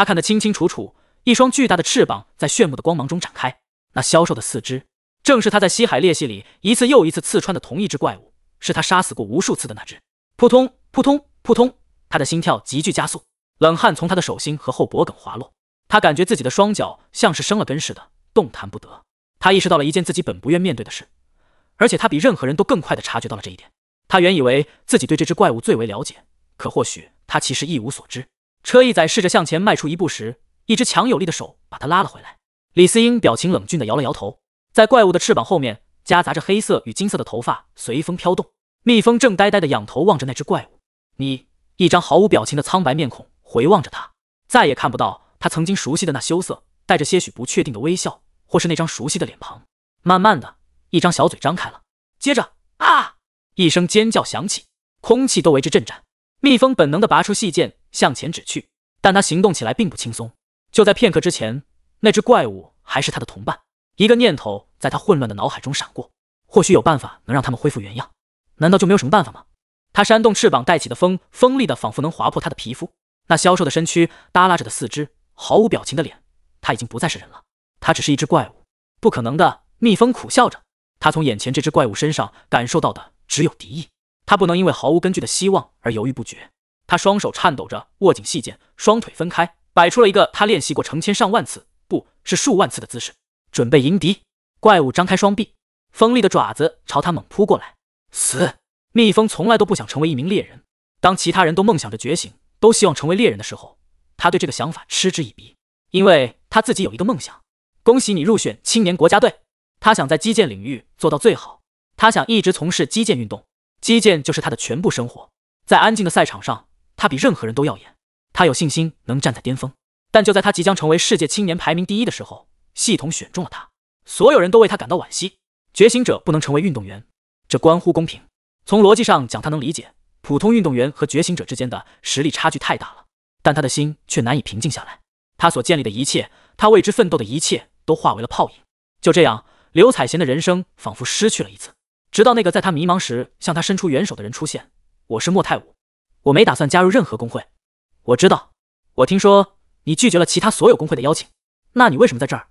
他看得清清楚楚，一双巨大的翅膀在炫目的光芒中展开，那消瘦的四肢，正是他在西海裂隙里一次又一次刺穿的同一只怪物，是他杀死过无数次的那只。扑通扑通扑通，他的心跳急剧加速，冷汗从他的手心和后脖梗滑落，他感觉自己的双脚像是生了根似的，动弹不得。他意识到了一件自己本不愿面对的事，而且他比任何人都更快地察觉到了这一点。他原以为自己对这只怪物最为了解，可或许他其实一无所知。车一仔试着向前迈出一步时，一只强有力的手把他拉了回来。李思英表情冷峻的摇了摇头。在怪物的翅膀后面，夹杂着黑色与金色的头发随风飘动。蜜蜂正呆呆的仰头望着那只怪物，你一张毫无表情的苍白面孔回望着他，再也看不到他曾经熟悉的那羞涩、带着些许不确定的微笑，或是那张熟悉的脸庞。慢慢的，一张小嘴张开了，接着啊一声尖叫响起，空气都为之震颤。蜜蜂本能的拔出细剑。向前指去，但他行动起来并不轻松。就在片刻之前，那只怪物还是他的同伴。一个念头在他混乱的脑海中闪过：或许有办法能让他们恢复原样。难道就没有什么办法吗？他扇动翅膀带起的风，锋利的仿佛能划破他的皮肤。那消瘦的身躯，耷拉着的四肢，毫无表情的脸，他已经不再是人了。他只是一只怪物。不可能的，蜜蜂苦笑着。他从眼前这只怪物身上感受到的只有敌意。他不能因为毫无根据的希望而犹豫不决。他双手颤抖着握紧细剑，双腿分开，摆出了一个他练习过成千上万次，不是数万次的姿势，准备迎敌。怪物张开双臂，锋利的爪子朝他猛扑过来。死！蜜蜂从来都不想成为一名猎人。当其他人都梦想着觉醒，都希望成为猎人的时候，他对这个想法嗤之以鼻，因为他自己有一个梦想。恭喜你入选青年国家队。他想在击剑领域做到最好。他想一直从事击剑运动，击剑就是他的全部生活。在安静的赛场上。他比任何人都耀眼，他有信心能站在巅峰。但就在他即将成为世界青年排名第一的时候，系统选中了他，所有人都为他感到惋惜。觉醒者不能成为运动员，这关乎公平。从逻辑上讲，他能理解普通运动员和觉醒者之间的实力差距太大了，但他的心却难以平静下来。他所建立的一切，他为之奋斗的一切，都化为了泡影。就这样，刘彩贤的人生仿佛失去了一次。直到那个在他迷茫时向他伸出援手的人出现，我是莫泰武。我没打算加入任何工会。我知道，我听说你拒绝了其他所有工会的邀请。那你为什么在这儿？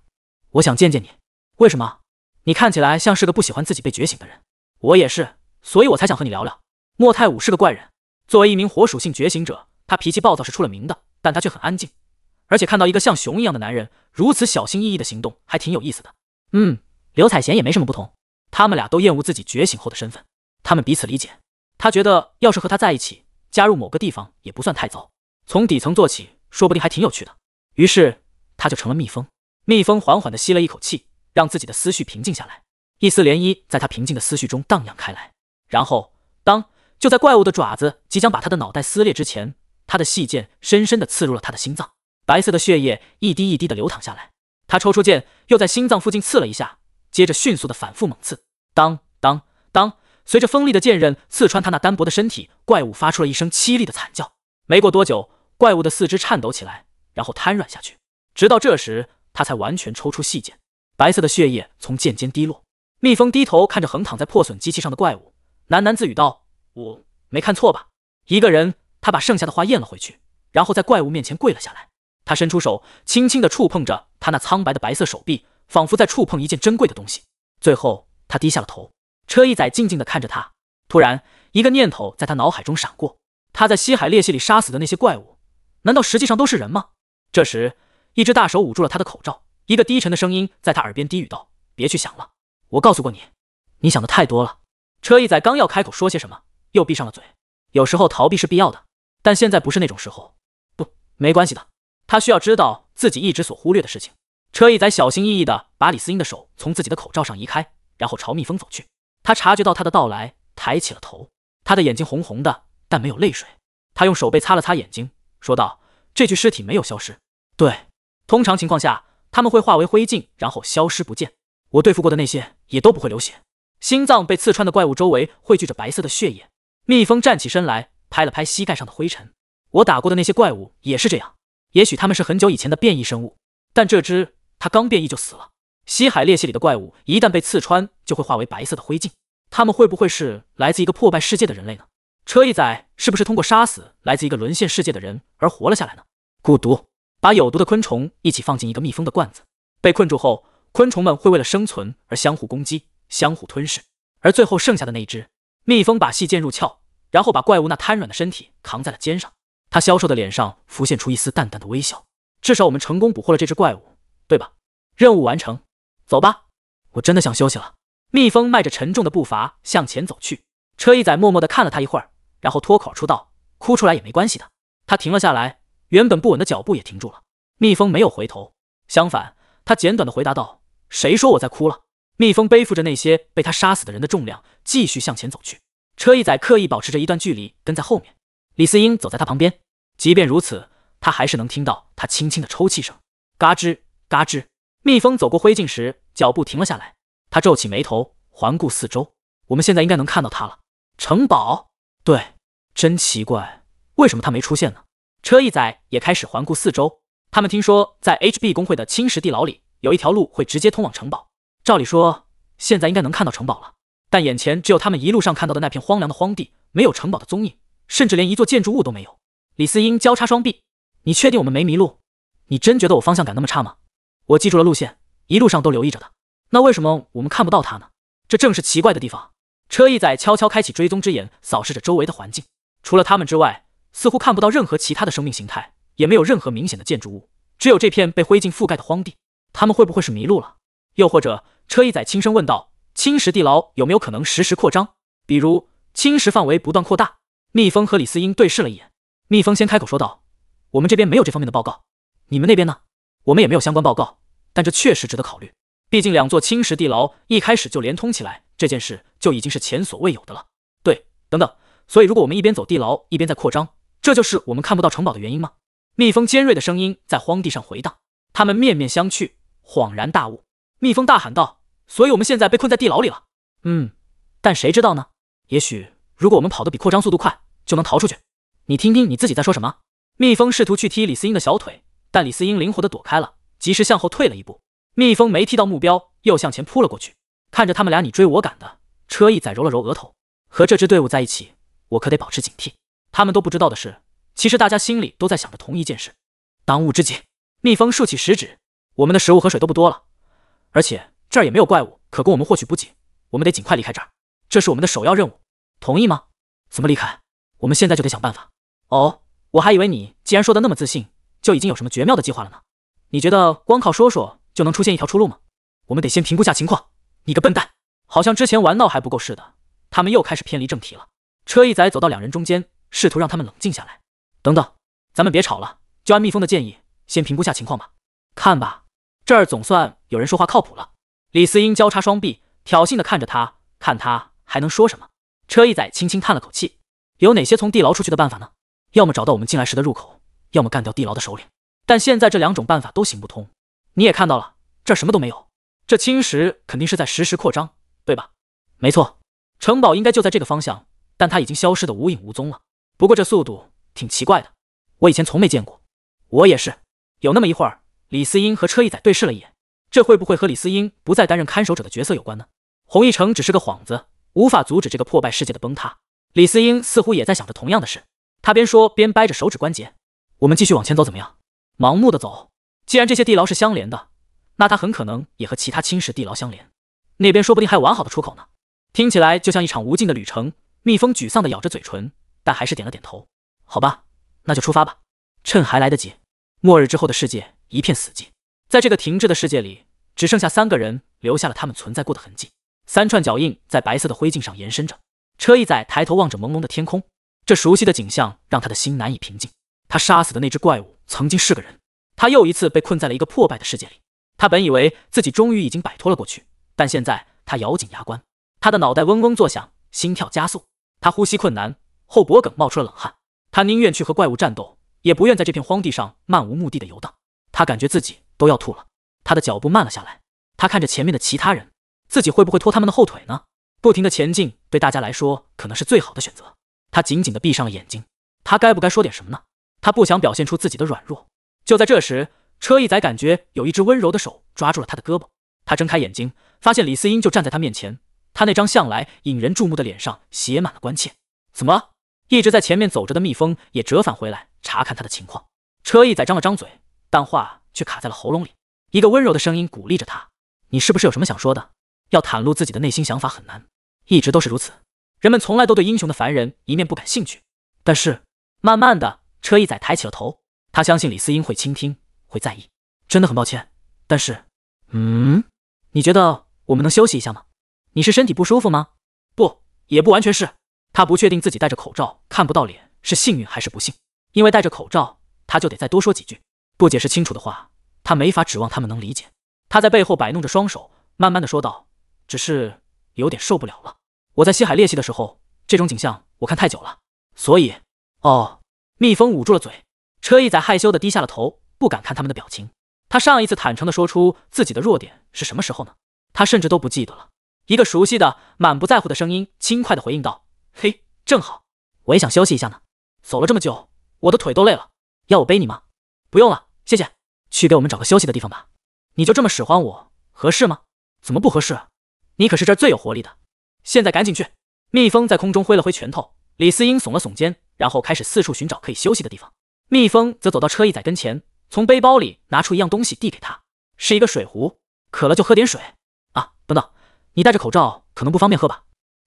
我想见见你。为什么？你看起来像是个不喜欢自己被觉醒的人。我也是，所以我才想和你聊聊。莫泰武是个怪人。作为一名火属性觉醒者，他脾气暴躁是出了名的，但他却很安静。而且看到一个像熊一样的男人如此小心翼翼的行动，还挺有意思的。嗯，刘彩贤也没什么不同。他们俩都厌恶自己觉醒后的身份。他们彼此理解。他觉得要是和他在一起。加入某个地方也不算太糟，从底层做起，说不定还挺有趣的。于是他就成了蜜蜂。蜜蜂缓缓地吸了一口气，让自己的思绪平静下来。一丝涟漪在他平静的思绪中荡漾开来。然后，当就在怪物的爪子即将把他的脑袋撕裂之前，他的细剑深深地刺入了他的心脏。白色的血液一滴一滴地流淌下来。他抽出剑，又在心脏附近刺了一下，接着迅速地反复猛刺。当当当。随着锋利的剑刃刺穿他那单薄的身体，怪物发出了一声凄厉的惨叫。没过多久，怪物的四肢颤抖起来，然后瘫软下去。直到这时，他才完全抽出细剑，白色的血液从剑尖滴落。蜜蜂低头看着横躺在破损机器上的怪物，喃喃自语道：“我没看错吧？”一个人，他把剩下的话咽了回去，然后在怪物面前跪了下来。他伸出手，轻轻地触碰着他那苍白的白色手臂，仿佛在触碰一件珍贵的东西。最后，他低下了头。车一仔静静的看着他，突然，一个念头在他脑海中闪过：他在西海裂隙里杀死的那些怪物，难道实际上都是人吗？这时，一只大手捂住了他的口罩，一个低沉的声音在他耳边低语道：“别去想了，我告诉过你，你想的太多了。”车一仔刚要开口说些什么，又闭上了嘴。有时候逃避是必要的，但现在不是那种时候。不，没关系的。他需要知道自己一直所忽略的事情。车一仔小心翼翼地把李思英的手从自己的口罩上移开，然后朝蜜蜂走去。他察觉到他的到来，抬起了头。他的眼睛红红的，但没有泪水。他用手背擦了擦眼睛，说道：“这具尸体没有消失。对，通常情况下，他们会化为灰烬，然后消失不见。我对付过的那些也都不会流血。心脏被刺穿的怪物周围汇聚着白色的血液。蜜蜂站起身来，拍了拍膝盖上的灰尘。我打过的那些怪物也是这样。也许他们是很久以前的变异生物，但这只他刚变异就死了。西海裂隙里的怪物一旦被刺穿，就会化为白色的灰烬。”他们会不会是来自一个破败世界的人类呢？车一仔是不是通过杀死来自一个沦陷世界的人而活了下来呢？蛊毒，把有毒的昆虫一起放进一个密封的罐子，被困住后，昆虫们会为了生存而相互攻击、相互吞噬，而最后剩下的那只，蜜蜂把细剑入鞘，然后把怪物那瘫软的身体扛在了肩上。他消瘦的脸上浮现出一丝淡淡的微笑。至少我们成功捕获了这只怪物，对吧？任务完成，走吧。我真的想休息了。蜜蜂迈着沉重的步伐向前走去，车一仔默默的看了他一会儿，然后脱口出道：“哭出来也没关系的。”他停了下来，原本不稳的脚步也停住了。蜜蜂没有回头，相反，他简短的回答道：“谁说我在哭了？”蜜蜂背负着那些被他杀死的人的重量，继续向前走去。车一仔刻意保持着一段距离，跟在后面。李思英走在他旁边，即便如此，他还是能听到他轻轻的抽泣声，嘎吱嘎吱。蜜蜂走过灰烬时，脚步停了下来。他皱起眉头，环顾四周。我们现在应该能看到他了。城堡？对，真奇怪，为什么他没出现呢？车一仔也开始环顾四周。他们听说，在 HB 工会的青石地牢里，有一条路会直接通往城堡。照理说，现在应该能看到城堡了。但眼前只有他们一路上看到的那片荒凉的荒地，没有城堡的踪影，甚至连一座建筑物都没有。李思英交叉双臂：“你确定我们没迷路？你真觉得我方向感那么差吗？”我记住了路线，一路上都留意着的。那为什么我们看不到它呢？这正是奇怪的地方。车一仔悄悄开启追踪之眼，扫视着周围的环境，除了他们之外，似乎看不到任何其他的生命形态，也没有任何明显的建筑物，只有这片被灰烬覆盖的荒地。他们会不会是迷路了？又或者，车一仔轻声问道：“侵蚀地牢有没有可能实时扩张？比如侵蚀范围不断扩大？”蜜蜂和李思英对视了一眼，蜜蜂先开口说道：“我们这边没有这方面的报告，你们那边呢？我们也没有相关报告，但这确实值得考虑。”毕竟两座青石地牢一开始就连通起来，这件事就已经是前所未有的了。对，等等，所以如果我们一边走地牢一边在扩张，这就是我们看不到城堡的原因吗？蜜蜂尖锐的声音在荒地上回荡，他们面面相觑，恍然大悟。蜜蜂大喊道：“所以我们现在被困在地牢里了。”嗯，但谁知道呢？也许如果我们跑得比扩张速度快，就能逃出去。你听听你自己在说什么！蜜蜂试图去踢李思英的小腿，但李思英灵活的躲开了，及时向后退了一步。蜜蜂没踢到目标，又向前扑了过去。看着他们俩你追我赶的，车翼仔揉了揉额头，和这支队伍在一起，我可得保持警惕。他们都不知道的是，其实大家心里都在想着同一件事：当务之急。蜜蜂竖起食指：“我们的食物和水都不多了，而且这儿也没有怪物可供我们获取补给，我们得尽快离开这儿，这是我们的首要任务。同意吗？怎么离开？我们现在就得想办法。”哦，我还以为你既然说的那么自信，就已经有什么绝妙的计划了呢？你觉得光靠说说？就能出现一条出路吗？我们得先评估下情况。你个笨蛋，好像之前玩闹还不够似的，他们又开始偏离正题了。车一仔走到两人中间，试图让他们冷静下来。等等，咱们别吵了，就按蜜蜂的建议，先评估下情况吧。看吧，这儿总算有人说话靠谱了。李思英交叉双臂，挑衅的看着他，看他还能说什么。车一仔轻轻叹了口气。有哪些从地牢出去的办法呢？要么找到我们进来时的入口，要么干掉地牢的首领。但现在这两种办法都行不通。你也看到了，这什么都没有，这侵蚀肯定是在实时扩张，对吧？没错，城堡应该就在这个方向，但它已经消失的无影无踪了。不过这速度挺奇怪的，我以前从没见过。我也是。有那么一会儿，李思英和车一仔对视了一眼，这会不会和李思英不再担任看守者的角色有关呢？洪一城只是个幌子，无法阻止这个破败世界的崩塌。李思英似乎也在想着同样的事。他边说边掰着手指关节：“我们继续往前走，怎么样？盲目的走。”既然这些地牢是相连的，那它很可能也和其他侵蚀地牢相连。那边说不定还有完好的出口呢。听起来就像一场无尽的旅程。蜜蜂沮丧地咬着嘴唇，但还是点了点头。好吧，那就出发吧，趁还来得及。末日之后的世界一片死寂，在这个停滞的世界里，只剩下三个人，留下了他们存在过的痕迹。三串脚印在白色的灰烬上延伸着。车一仔抬头望着朦胧的天空，这熟悉的景象让他的心难以平静。他杀死的那只怪物曾经是个人。他又一次被困在了一个破败的世界里。他本以为自己终于已经摆脱了过去，但现在他咬紧牙关，他的脑袋嗡嗡作响，心跳加速，他呼吸困难，后脖梗冒出了冷汗。他宁愿去和怪物战斗，也不愿在这片荒地上漫无目的地游荡。他感觉自己都要吐了。他的脚步慢了下来。他看着前面的其他人，自己会不会拖他们的后腿呢？不停地前进对大家来说可能是最好的选择。他紧紧地闭上了眼睛。他该不该说点什么呢？他不想表现出自己的软弱。就在这时，车一仔感觉有一只温柔的手抓住了他的胳膊。他睁开眼睛，发现李思英就站在他面前。他那张向来引人注目的脸上写满了关切。怎么？一直在前面走着的蜜蜂也折返回来查看他的情况。车一仔张了张嘴，但话却卡在了喉咙里。一个温柔的声音鼓励着他：“你是不是有什么想说的？要袒露自己的内心想法很难，一直都是如此。人们从来都对英雄的凡人一面不感兴趣。”但是，慢慢的，车一仔抬起了头。他相信李思英会倾听，会在意。真的很抱歉，但是，嗯，你觉得我们能休息一下吗？你是身体不舒服吗？不，也不完全是。他不确定自己戴着口罩看不到脸是幸运还是不幸，因为戴着口罩，他就得再多说几句。不解释清楚的话，他没法指望他们能理解。他在背后摆弄着双手，慢慢的说道：“只是有点受不了了。我在西海裂隙的时候，这种景象我看太久了，所以……”哦，蜜蜂捂住了嘴。车一仔害羞的低下了头，不敢看他们的表情。他上一次坦诚的说出自己的弱点是什么时候呢？他甚至都不记得了。一个熟悉的、满不在乎的声音轻快的回应道：“嘿，正好，我也想休息一下呢。走了这么久，我的腿都累了。要我背你吗？不用了，谢谢。去给我们找个休息的地方吧。你就这么使唤我，合适吗？怎么不合适？你可是这儿最有活力的。现在赶紧去！”蜜蜂在空中挥了挥拳头。李思英耸了耸肩，然后开始四处寻找可以休息的地方。蜜蜂则走到车一仔跟前，从背包里拿出一样东西递给他，是一个水壶，渴了就喝点水啊。等等，你戴着口罩，可能不方便喝吧？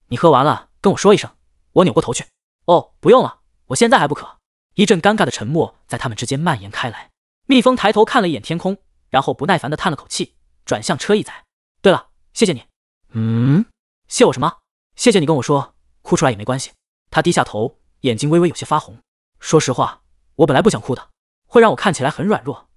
你喝完了跟我说一声，我扭过头去。哦，不用了，我现在还不渴。一阵尴尬的沉默在他们之间蔓延开来。蜜蜂抬头看了一眼天空，然后不耐烦地叹了口气，转向车一仔。对了，谢谢你。嗯？谢我什么？谢谢你跟我说，哭出来也没关系。他低下头，眼睛微微有些发红。说实话。我本来不想哭的，会让我看起来很软弱，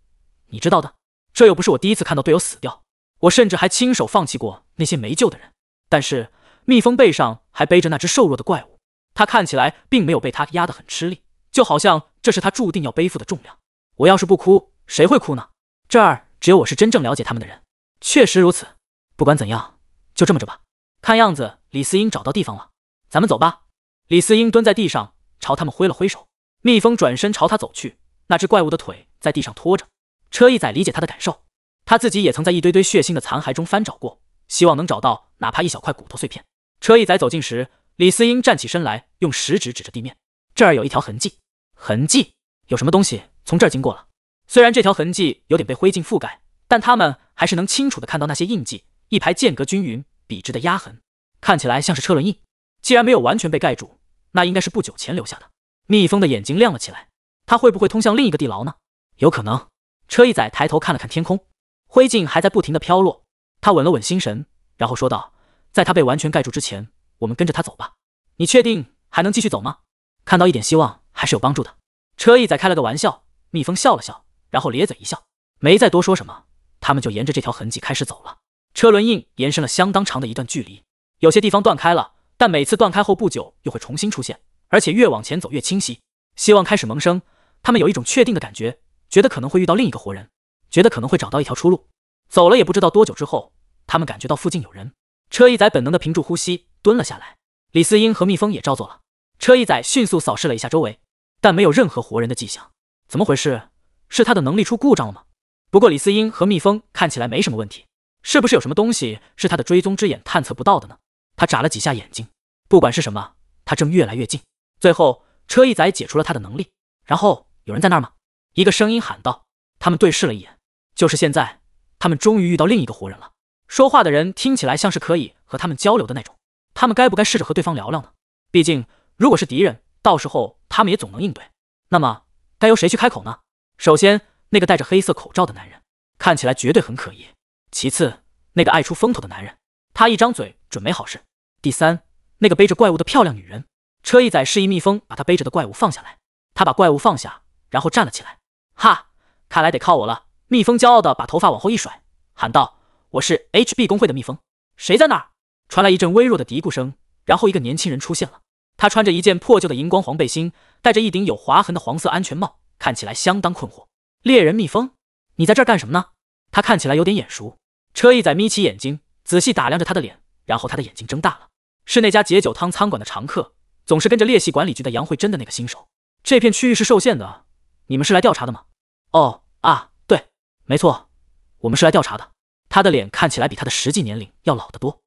你知道的。这又不是我第一次看到队友死掉，我甚至还亲手放弃过那些没救的人。但是蜜蜂背上还背着那只瘦弱的怪物，他看起来并没有被他压得很吃力，就好像这是他注定要背负的重量。我要是不哭，谁会哭呢？这儿只有我是真正了解他们的人，确实如此。不管怎样，就这么着吧。看样子李思英找到地方了，咱们走吧。李思英蹲在地上，朝他们挥了挥手。蜜蜂转身朝他走去，那只怪物的腿在地上拖着。车一仔理解他的感受，他自己也曾在一堆堆血腥的残骸中翻找过，希望能找到哪怕一小块骨头碎片。车一仔走近时，李思英站起身来，用食指指着地面：“这儿有一条痕迹，痕迹有什么东西从这儿经过了？虽然这条痕迹有点被灰烬覆盖，但他们还是能清楚的看到那些印记，一排间隔均匀、笔直的压痕，看起来像是车轮印。既然没有完全被盖住，那应该是不久前留下的。”蜜蜂的眼睛亮了起来，它会不会通向另一个地牢呢？有可能。车一仔抬头看了看天空，灰烬还在不停的飘落。他稳了稳心神，然后说道：“在它被完全盖住之前，我们跟着它走吧。你确定还能继续走吗？”看到一点希望还是有帮助的。车一仔开了个玩笑，蜜蜂笑了笑，然后咧嘴一笑，没再多说什么。他们就沿着这条痕迹开始走了。车轮印延伸了相当长的一段距离，有些地方断开了，但每次断开后不久又会重新出现。而且越往前走越清晰，希望开始萌生。他们有一种确定的感觉，觉得可能会遇到另一个活人，觉得可能会找到一条出路。走了也不知道多久之后，他们感觉到附近有人。车一仔本能的屏住呼吸，蹲了下来。李思英和蜜蜂也照做了。车一仔迅速扫视了一下周围，但没有任何活人的迹象。怎么回事？是他的能力出故障了吗？不过李思英和蜜蜂看起来没什么问题。是不是有什么东西是他的追踪之眼探测不到的呢？他眨了几下眼睛。不管是什么，他正越来越近。最后，车一仔解除了他的能力。然后，有人在那儿吗？一个声音喊道。他们对视了一眼，就是现在，他们终于遇到另一个活人了。说话的人听起来像是可以和他们交流的那种。他们该不该试着和对方聊聊呢？毕竟，如果是敌人，到时候他们也总能应对。那么，该由谁去开口呢？首先，那个戴着黑色口罩的男人，看起来绝对很可疑。其次，那个爱出风头的男人，他一张嘴准没好事。第三，那个背着怪物的漂亮女人。车一仔示意蜜蜂把他背着的怪物放下来，他把怪物放下，然后站了起来。哈，看来得靠我了。蜜蜂骄傲的把头发往后一甩，喊道：“我是 HB 工会的蜜蜂。谁在那儿？”传来一阵微弱的嘀咕声，然后一个年轻人出现了。他穿着一件破旧的荧光黄背心，戴着一顶有划痕的黄色安全帽，看起来相当困惑。猎人蜜蜂，你在这儿干什么呢？他看起来有点眼熟。车一仔眯起眼睛，仔细打量着他的脸，然后他的眼睛睁大了。是那家解酒汤餐馆的常客。总是跟着猎系管理局的杨慧珍的那个新手，这片区域是受限的，你们是来调查的吗？哦啊，对，没错，我们是来调查的。他的脸看起来比他的实际年龄要老得多。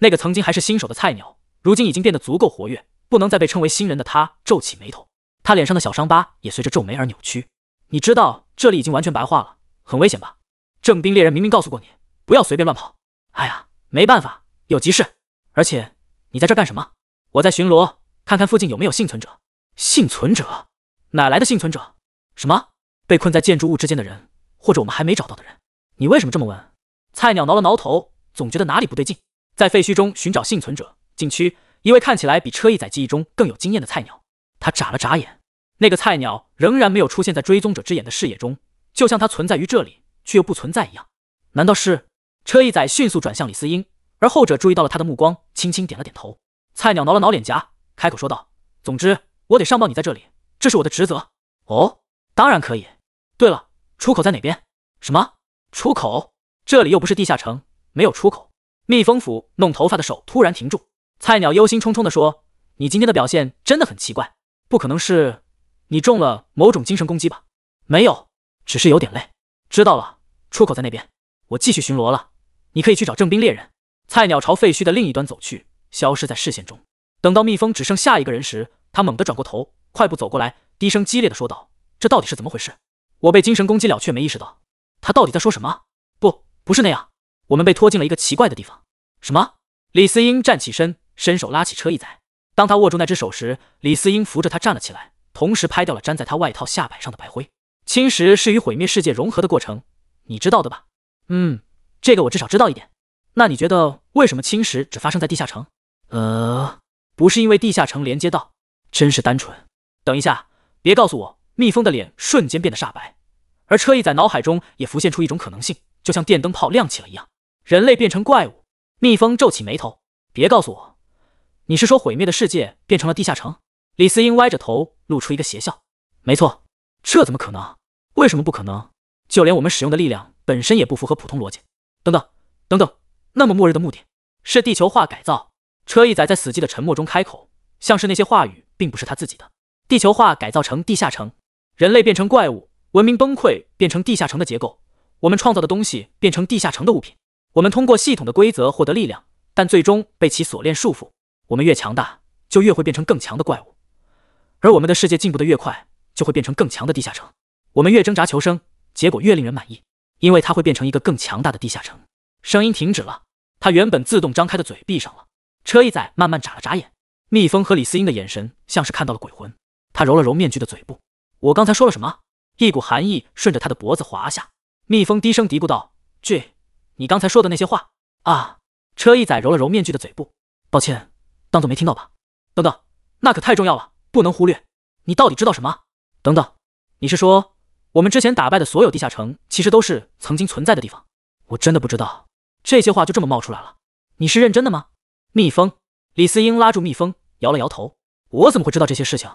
那个曾经还是新手的菜鸟，如今已经变得足够活跃，不能再被称为新人的他皱起眉头，他脸上的小伤疤也随着皱眉而扭曲。你知道这里已经完全白化了，很危险吧？正兵猎人明明告诉过你，不要随便乱跑。哎呀，没办法，有急事。而且你在这儿干什么？我在巡逻。看看附近有没有幸存者。幸存者？哪来的幸存者？什么被困在建筑物之间的人，或者我们还没找到的人？你为什么这么问？菜鸟挠了挠头，总觉得哪里不对劲。在废墟中寻找幸存者。禁区。一位看起来比车一仔记忆中更有经验的菜鸟。他眨了眨眼。那个菜鸟仍然没有出现在追踪者之眼的视野中，就像他存在于这里却又不存在一样。难道是？车一仔迅速转向李思英，而后者注意到了他的目光，轻轻点了点头。菜鸟挠了挠脸颊。开口说道：“总之，我得上报你在这里，这是我的职责。”“哦，当然可以。”“对了，出口在哪边？”“什么出口？这里又不是地下城，没有出口。”蜜蜂府弄头发的手突然停住。菜鸟忧心忡忡的说：“你今天的表现真的很奇怪，不可能是你中了某种精神攻击吧？”“没有，只是有点累。”“知道了，出口在那边，我继续巡逻了。你可以去找正兵猎人。”菜鸟朝废墟的另一端走去，消失在视线中。等到蜜蜂只剩下一个人时，他猛地转过头，快步走过来，低声激烈的说道：“这到底是怎么回事？我被精神攻击了，却没意识到。他到底在说什么？不，不是那样。我们被拖进了一个奇怪的地方。什么？”李思英站起身，伸手拉起车一载。当他握住那只手时，李思英扶着他站了起来，同时拍掉了粘在他外套下摆上的白灰。侵蚀是与毁灭世界融合的过程，你知道的吧？嗯，这个我至少知道一点。那你觉得为什么侵蚀只发生在地下城？呃。不是因为地下城连接到，真是单纯。等一下，别告诉我！蜜蜂的脸瞬间变得煞白，而车翼在脑海中也浮现出一种可能性，就像电灯泡亮起了一样。人类变成怪物。蜜蜂皱起眉头，别告诉我，你是说毁灭的世界变成了地下城？李思英歪着头，露出一个邪笑。没错，这怎么可能？为什么不可能？就连我们使用的力量本身也不符合普通逻辑。等等，等等，那么末日的目的是地球化改造？车一仔在死寂的沉默中开口，像是那些话语并不是他自己的。地球化改造成地下城，人类变成怪物，文明崩溃变成地下城的结构，我们创造的东西变成地下城的物品，我们通过系统的规则获得力量，但最终被其锁链束缚。我们越强大，就越会变成更强的怪物，而我们的世界进步的越快，就会变成更强的地下城。我们越挣扎求生，结果越令人满意，因为它会变成一个更强大的地下城。声音停止了，他原本自动张开的嘴闭上了。车一仔慢慢眨了眨眼，蜜蜂和李思英的眼神像是看到了鬼魂。他揉了揉面具的嘴部，我刚才说了什么？一股寒意顺着他的脖子滑下。蜜蜂低声嘀咕道：“俊，你刚才说的那些话。”啊！车一仔揉了揉面具的嘴部，抱歉，当做没听到吧。等等，那可太重要了，不能忽略。你到底知道什么？等等，你是说我们之前打败的所有地下城，其实都是曾经存在的地方？我真的不知道。这些话就这么冒出来了？你是认真的吗？蜜蜂，李思英拉住蜜蜂，摇了摇头。我怎么会知道这些事情？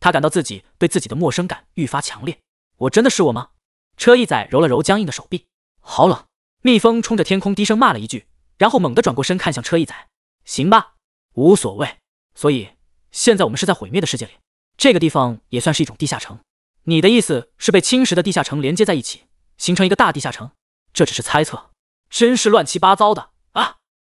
他感到自己对自己的陌生感愈发强烈。我真的是我吗？车一仔揉了揉僵硬的手臂，好冷。蜜蜂冲着天空低声骂了一句，然后猛地转过身看向车一仔。行吧，无所谓。所以现在我们是在毁灭的世界里，这个地方也算是一种地下城。你的意思是被侵蚀的地下城连接在一起，形成一个大地下城？这只是猜测。真是乱七八糟的。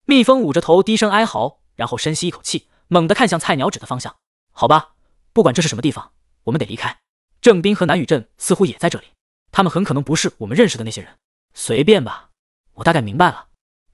蜜蜂捂着头，低声哀嚎，然后深吸一口气，猛地看向菜鸟指的方向。好吧，不管这是什么地方，我们得离开。郑斌和南雨镇似乎也在这里，他们很可能不是我们认识的那些人。随便吧，我大概明白了。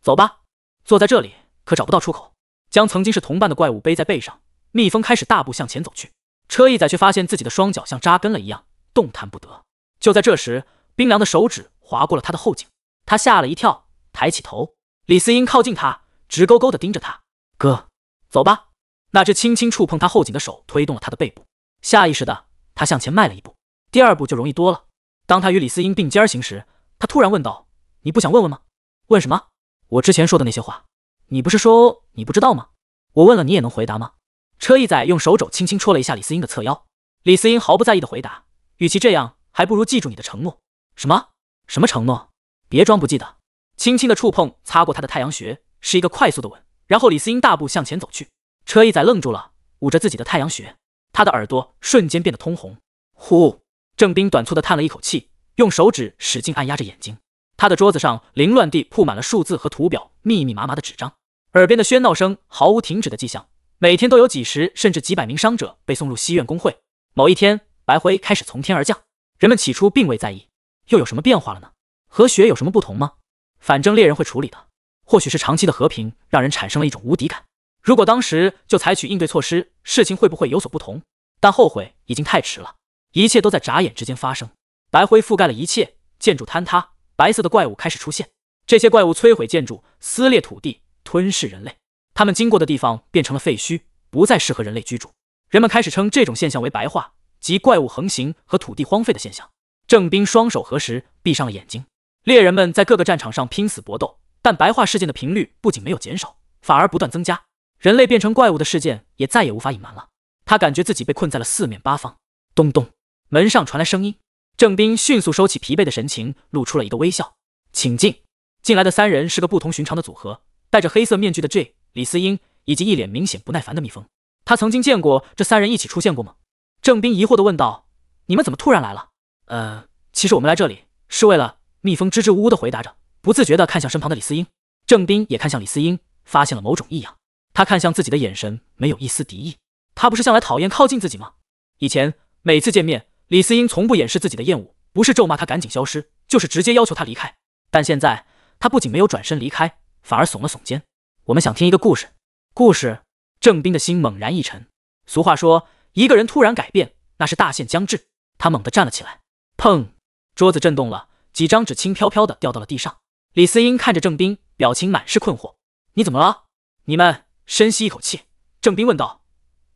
走吧，坐在这里可找不到出口。将曾经是同伴的怪物背在背上，蜜蜂开始大步向前走去。车一仔却发现自己的双脚像扎根了一样，动弹不得。就在这时，冰凉的手指划过了他的后颈，他吓了一跳，抬起头，李思英靠近他。直勾勾的盯着他，哥，走吧。那只轻轻触碰他后颈的手推动了他的背部，下意识的他向前迈了一步，第二步就容易多了。当他与李思英并肩行时，他突然问道：“你不想问问吗？问什么？我之前说的那些话，你不是说你不知道吗？我问了你也能回答吗？”车一仔用手肘轻轻戳了一下李思英的侧腰，李思英毫不在意的回答：“与其这样，还不如记住你的承诺。”“什么？什么承诺？别装不记得。”轻轻的触碰擦过他的太阳穴。是一个快速的吻，然后李思英大步向前走去。车一仔愣住了，捂着自己的太阳穴，他的耳朵瞬间变得通红。呼，郑斌短促的叹了一口气，用手指使劲按压着眼睛。他的桌子上凌乱地铺满了数字和图表，密密麻麻的纸张。耳边的喧闹声毫无停止的迹象。每天都有几十甚至几百名伤者被送入西院工会。某一天，白灰开始从天而降，人们起初并未在意，又有什么变化了呢？和雪有什么不同吗？反正猎人会处理的。或许是长期的和平让人产生了一种无敌感。如果当时就采取应对措施，事情会不会有所不同？但后悔已经太迟了。一切都在眨眼之间发生，白灰覆盖了一切，建筑坍塌，白色的怪物开始出现。这些怪物摧毁建筑，撕裂土地，吞噬人类。他们经过的地方变成了废墟，不再适合人类居住。人们开始称这种现象为“白化”，即怪物横行和土地荒废的现象。郑兵双手合十，闭上了眼睛。猎人们在各个战场上拼死搏斗。但白化事件的频率不仅没有减少，反而不断增加。人类变成怪物的事件也再也无法隐瞒了。他感觉自己被困在了四面八方。咚咚，门上传来声音。郑斌迅速收起疲惫的神情，露出了一个微笑：“请进。”进来的三人是个不同寻常的组合，戴着黑色面具的 J、李思英，以及一脸明显不耐烦的蜜蜂。他曾经见过这三人一起出现过吗？郑斌疑惑地问道：“你们怎么突然来了？”“呃，其实我们来这里是为了……”蜜蜂支支吾吾地回答着。不自觉地看向身旁的李思英，郑斌也看向李思英，发现了某种异样。他看向自己的眼神没有一丝敌意。他不是向来讨厌靠近自己吗？以前每次见面，李思英从不掩饰自己的厌恶，不是咒骂他赶紧消失，就是直接要求他离开。但现在他不仅没有转身离开，反而耸了耸肩：“我们想听一个故事。”故事。郑斌的心猛然一沉。俗话说，一个人突然改变，那是大限将至。他猛地站了起来，砰，桌子震动了，几张纸轻飘飘的掉到了地上。李思英看着郑斌，表情满是困惑：“你怎么了？”你们深吸一口气，郑斌问道：“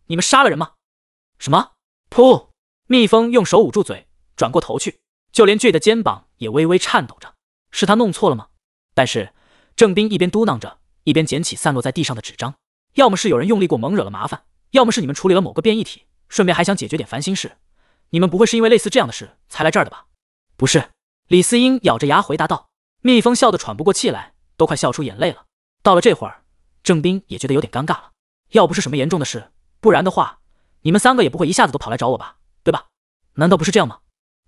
你们杀了人吗？”“什么？”噗，蜜蜂用手捂住嘴，转过头去，就连俊的肩膀也微微颤抖着。是他弄错了吗？但是郑斌一边嘟囔着，一边捡起散落在地上的纸张：“要么是有人用力过猛惹了麻烦，要么是你们处理了某个变异体，顺便还想解决点烦心事。你们不会是因为类似这样的事才来这儿的吧？”“不是。”李思英咬着牙回答道。蜜蜂笑得喘不过气来，都快笑出眼泪了。到了这会儿，郑斌也觉得有点尴尬了。要不是什么严重的事，不然的话，你们三个也不会一下子都跑来找我吧？对吧？难道不是这样吗？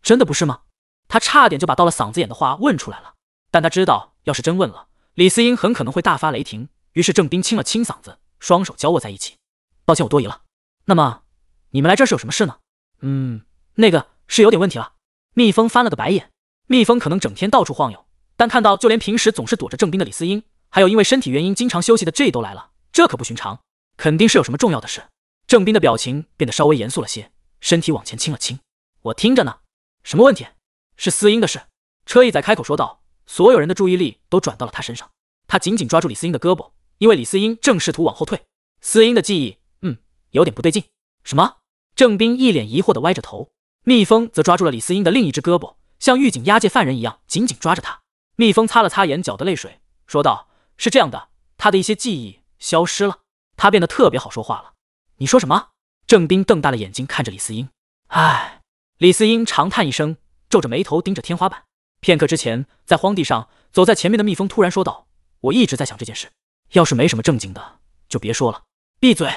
真的不是吗？他差点就把到了嗓子眼的话问出来了。但他知道，要是真问了，李思英很可能会大发雷霆。于是郑斌清了清嗓子，双手交握在一起：“抱歉，我多疑了。那么，你们来这是有什么事呢？”“嗯，那个是有点问题了。”蜜蜂翻了个白眼。蜜蜂可能整天到处晃悠。但看到就连平时总是躲着郑斌的李思英，还有因为身体原因经常休息的 J 都来了，这可不寻常，肯定是有什么重要的事。郑斌的表情变得稍微严肃了些，身体往前倾了倾，我听着呢，什么问题？是思英的事。车一仔开口说道，所有人的注意力都转到了他身上，他紧紧抓住李思英的胳膊，因为李思英正试图往后退。思英的记忆，嗯，有点不对劲。什么？郑斌一脸疑惑的歪着头，蜜蜂则抓住了李思英的另一只胳膊，像狱警押解犯人一样紧紧抓着他。蜜蜂擦了擦眼角的泪水，说道：“是这样的，他的一些记忆消失了，他变得特别好说话了。”你说什么？郑斌瞪大了眼睛看着李思英。唉，李思英长叹一声，皱着眉头盯着天花板。片刻之前，在荒地上，走在前面的蜜蜂突然说道：“我一直在想这件事，要是没什么正经的，就别说了，闭嘴。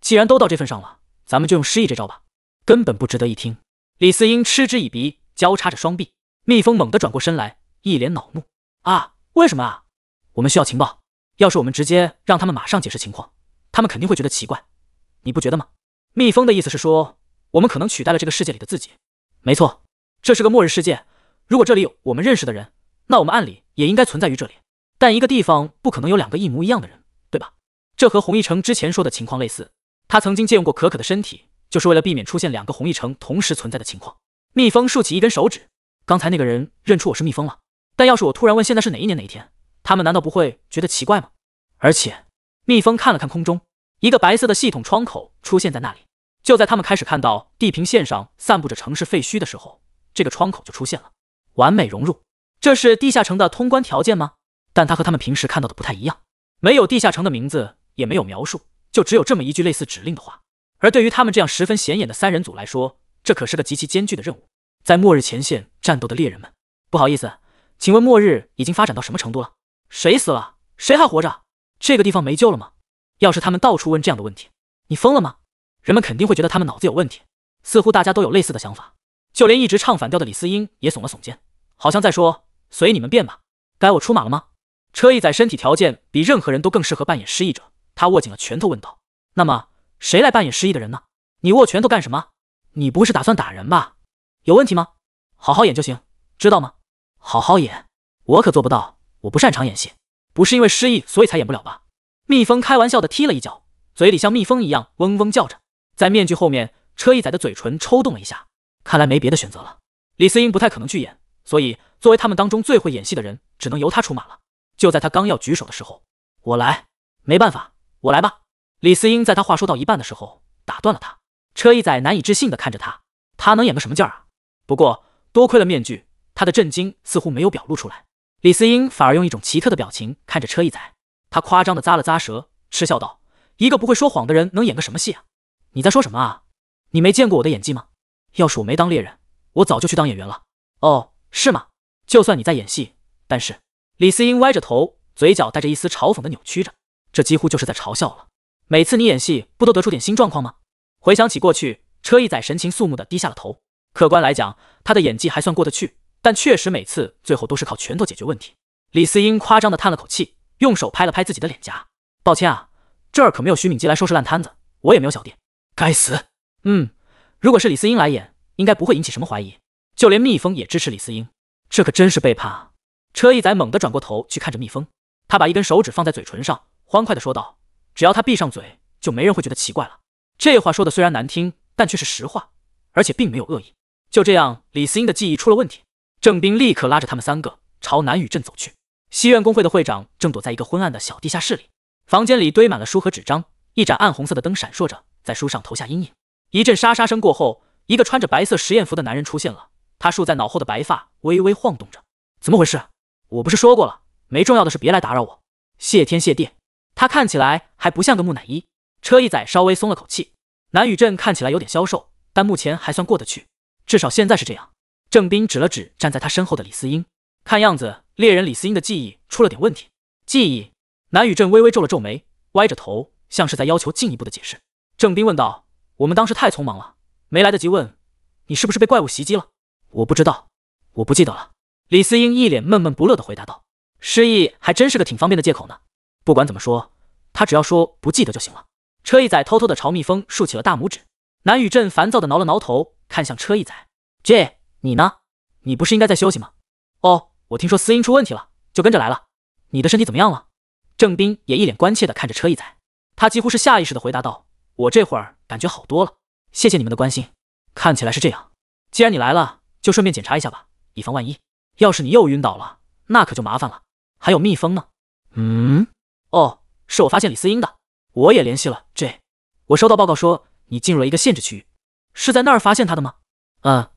既然都到这份上了，咱们就用失忆这招吧。”根本不值得一听。李思英嗤之以鼻，交叉着双臂。蜜蜂猛地转过身来。一脸恼怒啊！为什么啊？我们需要情报。要是我们直接让他们马上解释情况，他们肯定会觉得奇怪，你不觉得吗？蜜蜂的意思是说，我们可能取代了这个世界里的自己。没错，这是个末日世界。如果这里有我们认识的人，那我们按理也应该存在于这里。但一个地方不可能有两个一模一样的人，对吧？这和洪一城之前说的情况类似。他曾经借用过可可的身体，就是为了避免出现两个洪一城同时存在的情况。蜜蜂竖起一根手指，刚才那个人认出我是蜜蜂了。但要是我突然问现在是哪一年哪一天，他们难道不会觉得奇怪吗？而且，蜜蜂看了看空中，一个白色的系统窗口出现在那里。就在他们开始看到地平线上散布着城市废墟的时候，这个窗口就出现了，完美融入。这是地下城的通关条件吗？但它和他们平时看到的不太一样，没有地下城的名字，也没有描述，就只有这么一句类似指令的话。而对于他们这样十分显眼的三人组来说，这可是个极其艰巨的任务。在末日前线战斗的猎人们，不好意思。请问末日已经发展到什么程度了？谁死了？谁还活着？这个地方没救了吗？要是他们到处问这样的问题，你疯了吗？人们肯定会觉得他们脑子有问题。似乎大家都有类似的想法，就连一直唱反调的李思英也耸了耸肩，好像在说“随你们便吧”。该我出马了吗？车一仔身体条件比任何人都更适合扮演失忆者。他握紧了拳头问道：“那么谁来扮演失忆的人呢？”你握拳头干什么？你不是打算打人吧？有问题吗？好好演就行，知道吗？好好演，我可做不到。我不擅长演戏，不是因为失忆所以才演不了吧？蜜蜂开玩笑的踢了一脚，嘴里像蜜蜂一样嗡嗡叫着。在面具后面，车一仔的嘴唇抽动了一下。看来没别的选择了。李思英不太可能去演，所以作为他们当中最会演戏的人，只能由他出马了。就在他刚要举手的时候，我来。没办法，我来吧。李思英在他话说到一半的时候打断了他。车一仔难以置信的看着他，他能演个什么劲儿啊？不过多亏了面具。他的震惊似乎没有表露出来，李思英反而用一种奇特的表情看着车一仔。他夸张的咂了咂舌，嗤笑道：“一个不会说谎的人能演个什么戏啊？你在说什么啊？你没见过我的演技吗？要是我没当猎人，我早就去当演员了。”哦，是吗？就算你在演戏，但是……李思英歪着头，嘴角带着一丝嘲讽的扭曲着，这几乎就是在嘲笑了。每次你演戏，不都得出点新状况吗？回想起过去，车一仔神情肃穆的低下了头。客观来讲，他的演技还算过得去。但确实，每次最后都是靠拳头解决问题。李思英夸张的叹了口气，用手拍了拍自己的脸颊：“抱歉啊，这儿可没有徐敏基来收拾烂摊子，我也没有小店。该死！嗯，如果是李思英来演，应该不会引起什么怀疑。就连蜜蜂也支持李思英，这可真是背叛啊！”车一仔猛地转过头去看着蜜蜂，他把一根手指放在嘴唇上，欢快的说道：“只要他闭上嘴，就没人会觉得奇怪了。”这话说的虽然难听，但却是实话，而且并没有恶意。就这样，李思英的记忆出了问题。郑斌立刻拉着他们三个朝南宇镇走去。西苑工会的会长正躲在一个昏暗的小地下室里，房间里堆满了书和纸张，一盏暗红色的灯闪烁着，在书上投下阴影。一阵沙沙声过后，一个穿着白色实验服的男人出现了，他竖在脑后的白发微微晃动着。怎么回事？我不是说过了，没重要的事别来打扰我。谢天谢地，他看起来还不像个木乃伊。车一仔稍微松了口气。南宇镇看起来有点消瘦，但目前还算过得去，至少现在是这样。郑斌指了指站在他身后的李思英，看样子猎人李思英的记忆出了点问题。记忆南雨镇微微皱了皱眉，歪着头，像是在要求进一步的解释。郑斌问道：“我们当时太匆忙了，没来得及问你是不是被怪物袭击了？”“我不知道，我不记得了。”李思英一脸闷闷不乐的回答道。失忆还真是个挺方便的借口呢。不管怎么说，他只要说不记得就行了。车一仔偷偷的朝蜜蜂竖起了大拇指。南雨镇烦躁的挠了挠头，看向车一仔。J。你呢？你不是应该在休息吗？哦，我听说司音出问题了，就跟着来了。你的身体怎么样了？郑斌也一脸关切地看着车一仔，他几乎是下意识地回答道：“我这会儿感觉好多了，谢谢你们的关心。”看起来是这样，既然你来了，就顺便检查一下吧，以防万一。要是你又晕倒了，那可就麻烦了。还有蜜蜂呢？嗯，哦，是我发现李思音的，我也联系了 J。我收到报告说你进入了一个限制区域，是在那儿发现他的吗？嗯。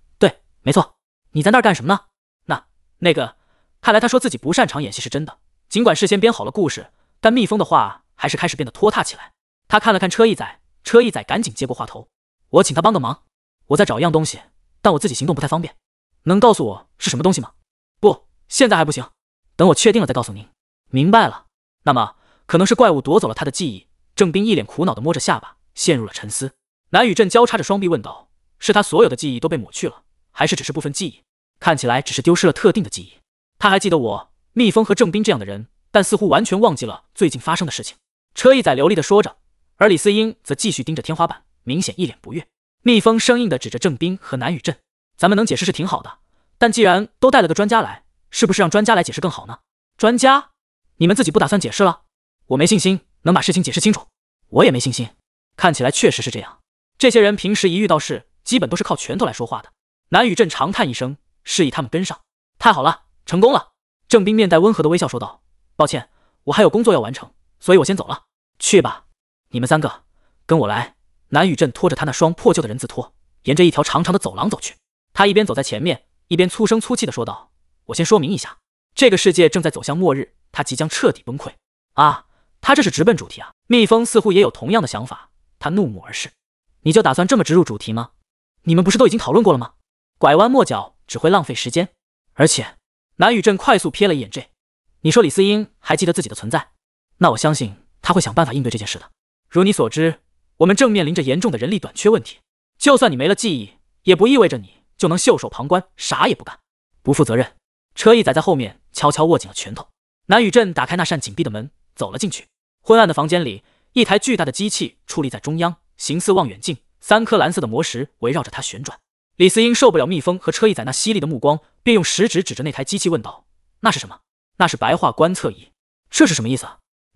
没错，你在那儿干什么呢？那那个，看来他说自己不擅长演戏是真的。尽管事先编好了故事，但蜜蜂的话还是开始变得拖沓起来。他看了看车一仔，车一仔赶紧接过话头：“我请他帮个忙，我在找一样东西，但我自己行动不太方便，能告诉我是什么东西吗？不，现在还不行，等我确定了再告诉您。明白了。那么可能是怪物夺走了他的记忆。”郑斌一脸苦恼地摸着下巴，陷入了沉思。南宇镇交叉着双臂问道：“是他所有的记忆都被抹去了？”还是只是部分记忆，看起来只是丢失了特定的记忆。他还记得我、蜜蜂和郑斌这样的人，但似乎完全忘记了最近发生的事情。车一仔流利的说着，而李思英则继续盯着天花板，明显一脸不悦。蜜蜂生硬的指着郑斌和南雨镇：“咱们能解释是挺好的，但既然都带了个专家来，是不是让专家来解释更好呢？”“专家？你们自己不打算解释了？我没信心能把事情解释清楚，我也没信心。看起来确实是这样。这些人平时一遇到事，基本都是靠拳头来说话的。”南宇镇长叹一声，示意他们跟上。太好了，成功了！郑斌面带温和的微笑说道：“抱歉，我还有工作要完成，所以我先走了。”去吧，你们三个，跟我来。”南宇镇拖着他那双破旧的人字拖，沿着一条长长的走廊走去。他一边走在前面，一边粗声粗气地说道：“我先说明一下，这个世界正在走向末日，它即将彻底崩溃。”啊，他这是直奔主题啊！蜜蜂似乎也有同样的想法，他怒目而视：“你就打算这么直入主题吗？你们不是都已经讨论过了吗？”拐弯抹角只会浪费时间，而且南宇镇快速瞥了一眼 J，你说李思英还记得自己的存在，那我相信他会想办法应对这件事的。如你所知，我们正面临着严重的人力短缺问题，就算你没了记忆，也不意味着你就能袖手旁观，啥也不干，不负责任。车一仔在后面悄悄握紧了拳头。南宇镇打开那扇紧闭的门，走了进去。昏暗的房间里，一台巨大的机器矗立在中央，形似望远镜，三颗蓝色的魔石围绕着它旋转。李思英受不了蜜蜂和车一仔那犀利的目光，便用食指指着那台机器问道：“那是什么？那是白化观测仪。这是什么意思？”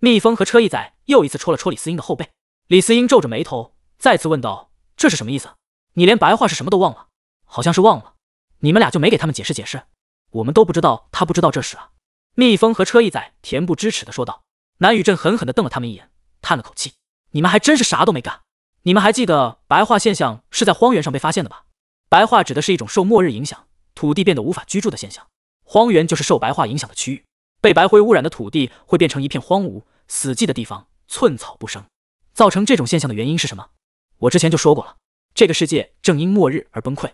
蜜蜂和车一仔又一次戳了戳李思英的后背。李思英皱着眉头，再次问道：“这是什么意思？你连白化是什么都忘了？好像是忘了。你们俩就没给他们解释解释？我们都不知道，他不知道这事啊！”蜜蜂和车一仔恬不知耻地说道。南宇镇狠狠地瞪了他们一眼，叹了口气：“你们还真是啥都没干。你们还记得白化现象是在荒原上被发现的吧？”白化指的是一种受末日影响，土地变得无法居住的现象。荒原就是受白化影响的区域，被白灰污染的土地会变成一片荒芜、死寂的地方，寸草不生。造成这种现象的原因是什么？我之前就说过了，这个世界正因末日而崩溃，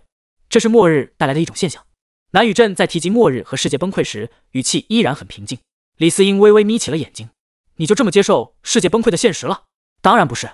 这是末日带来的一种现象。南宇镇在提及末日和世界崩溃时，语气依然很平静。李思英微微眯起了眼睛，你就这么接受世界崩溃的现实了？当然不是，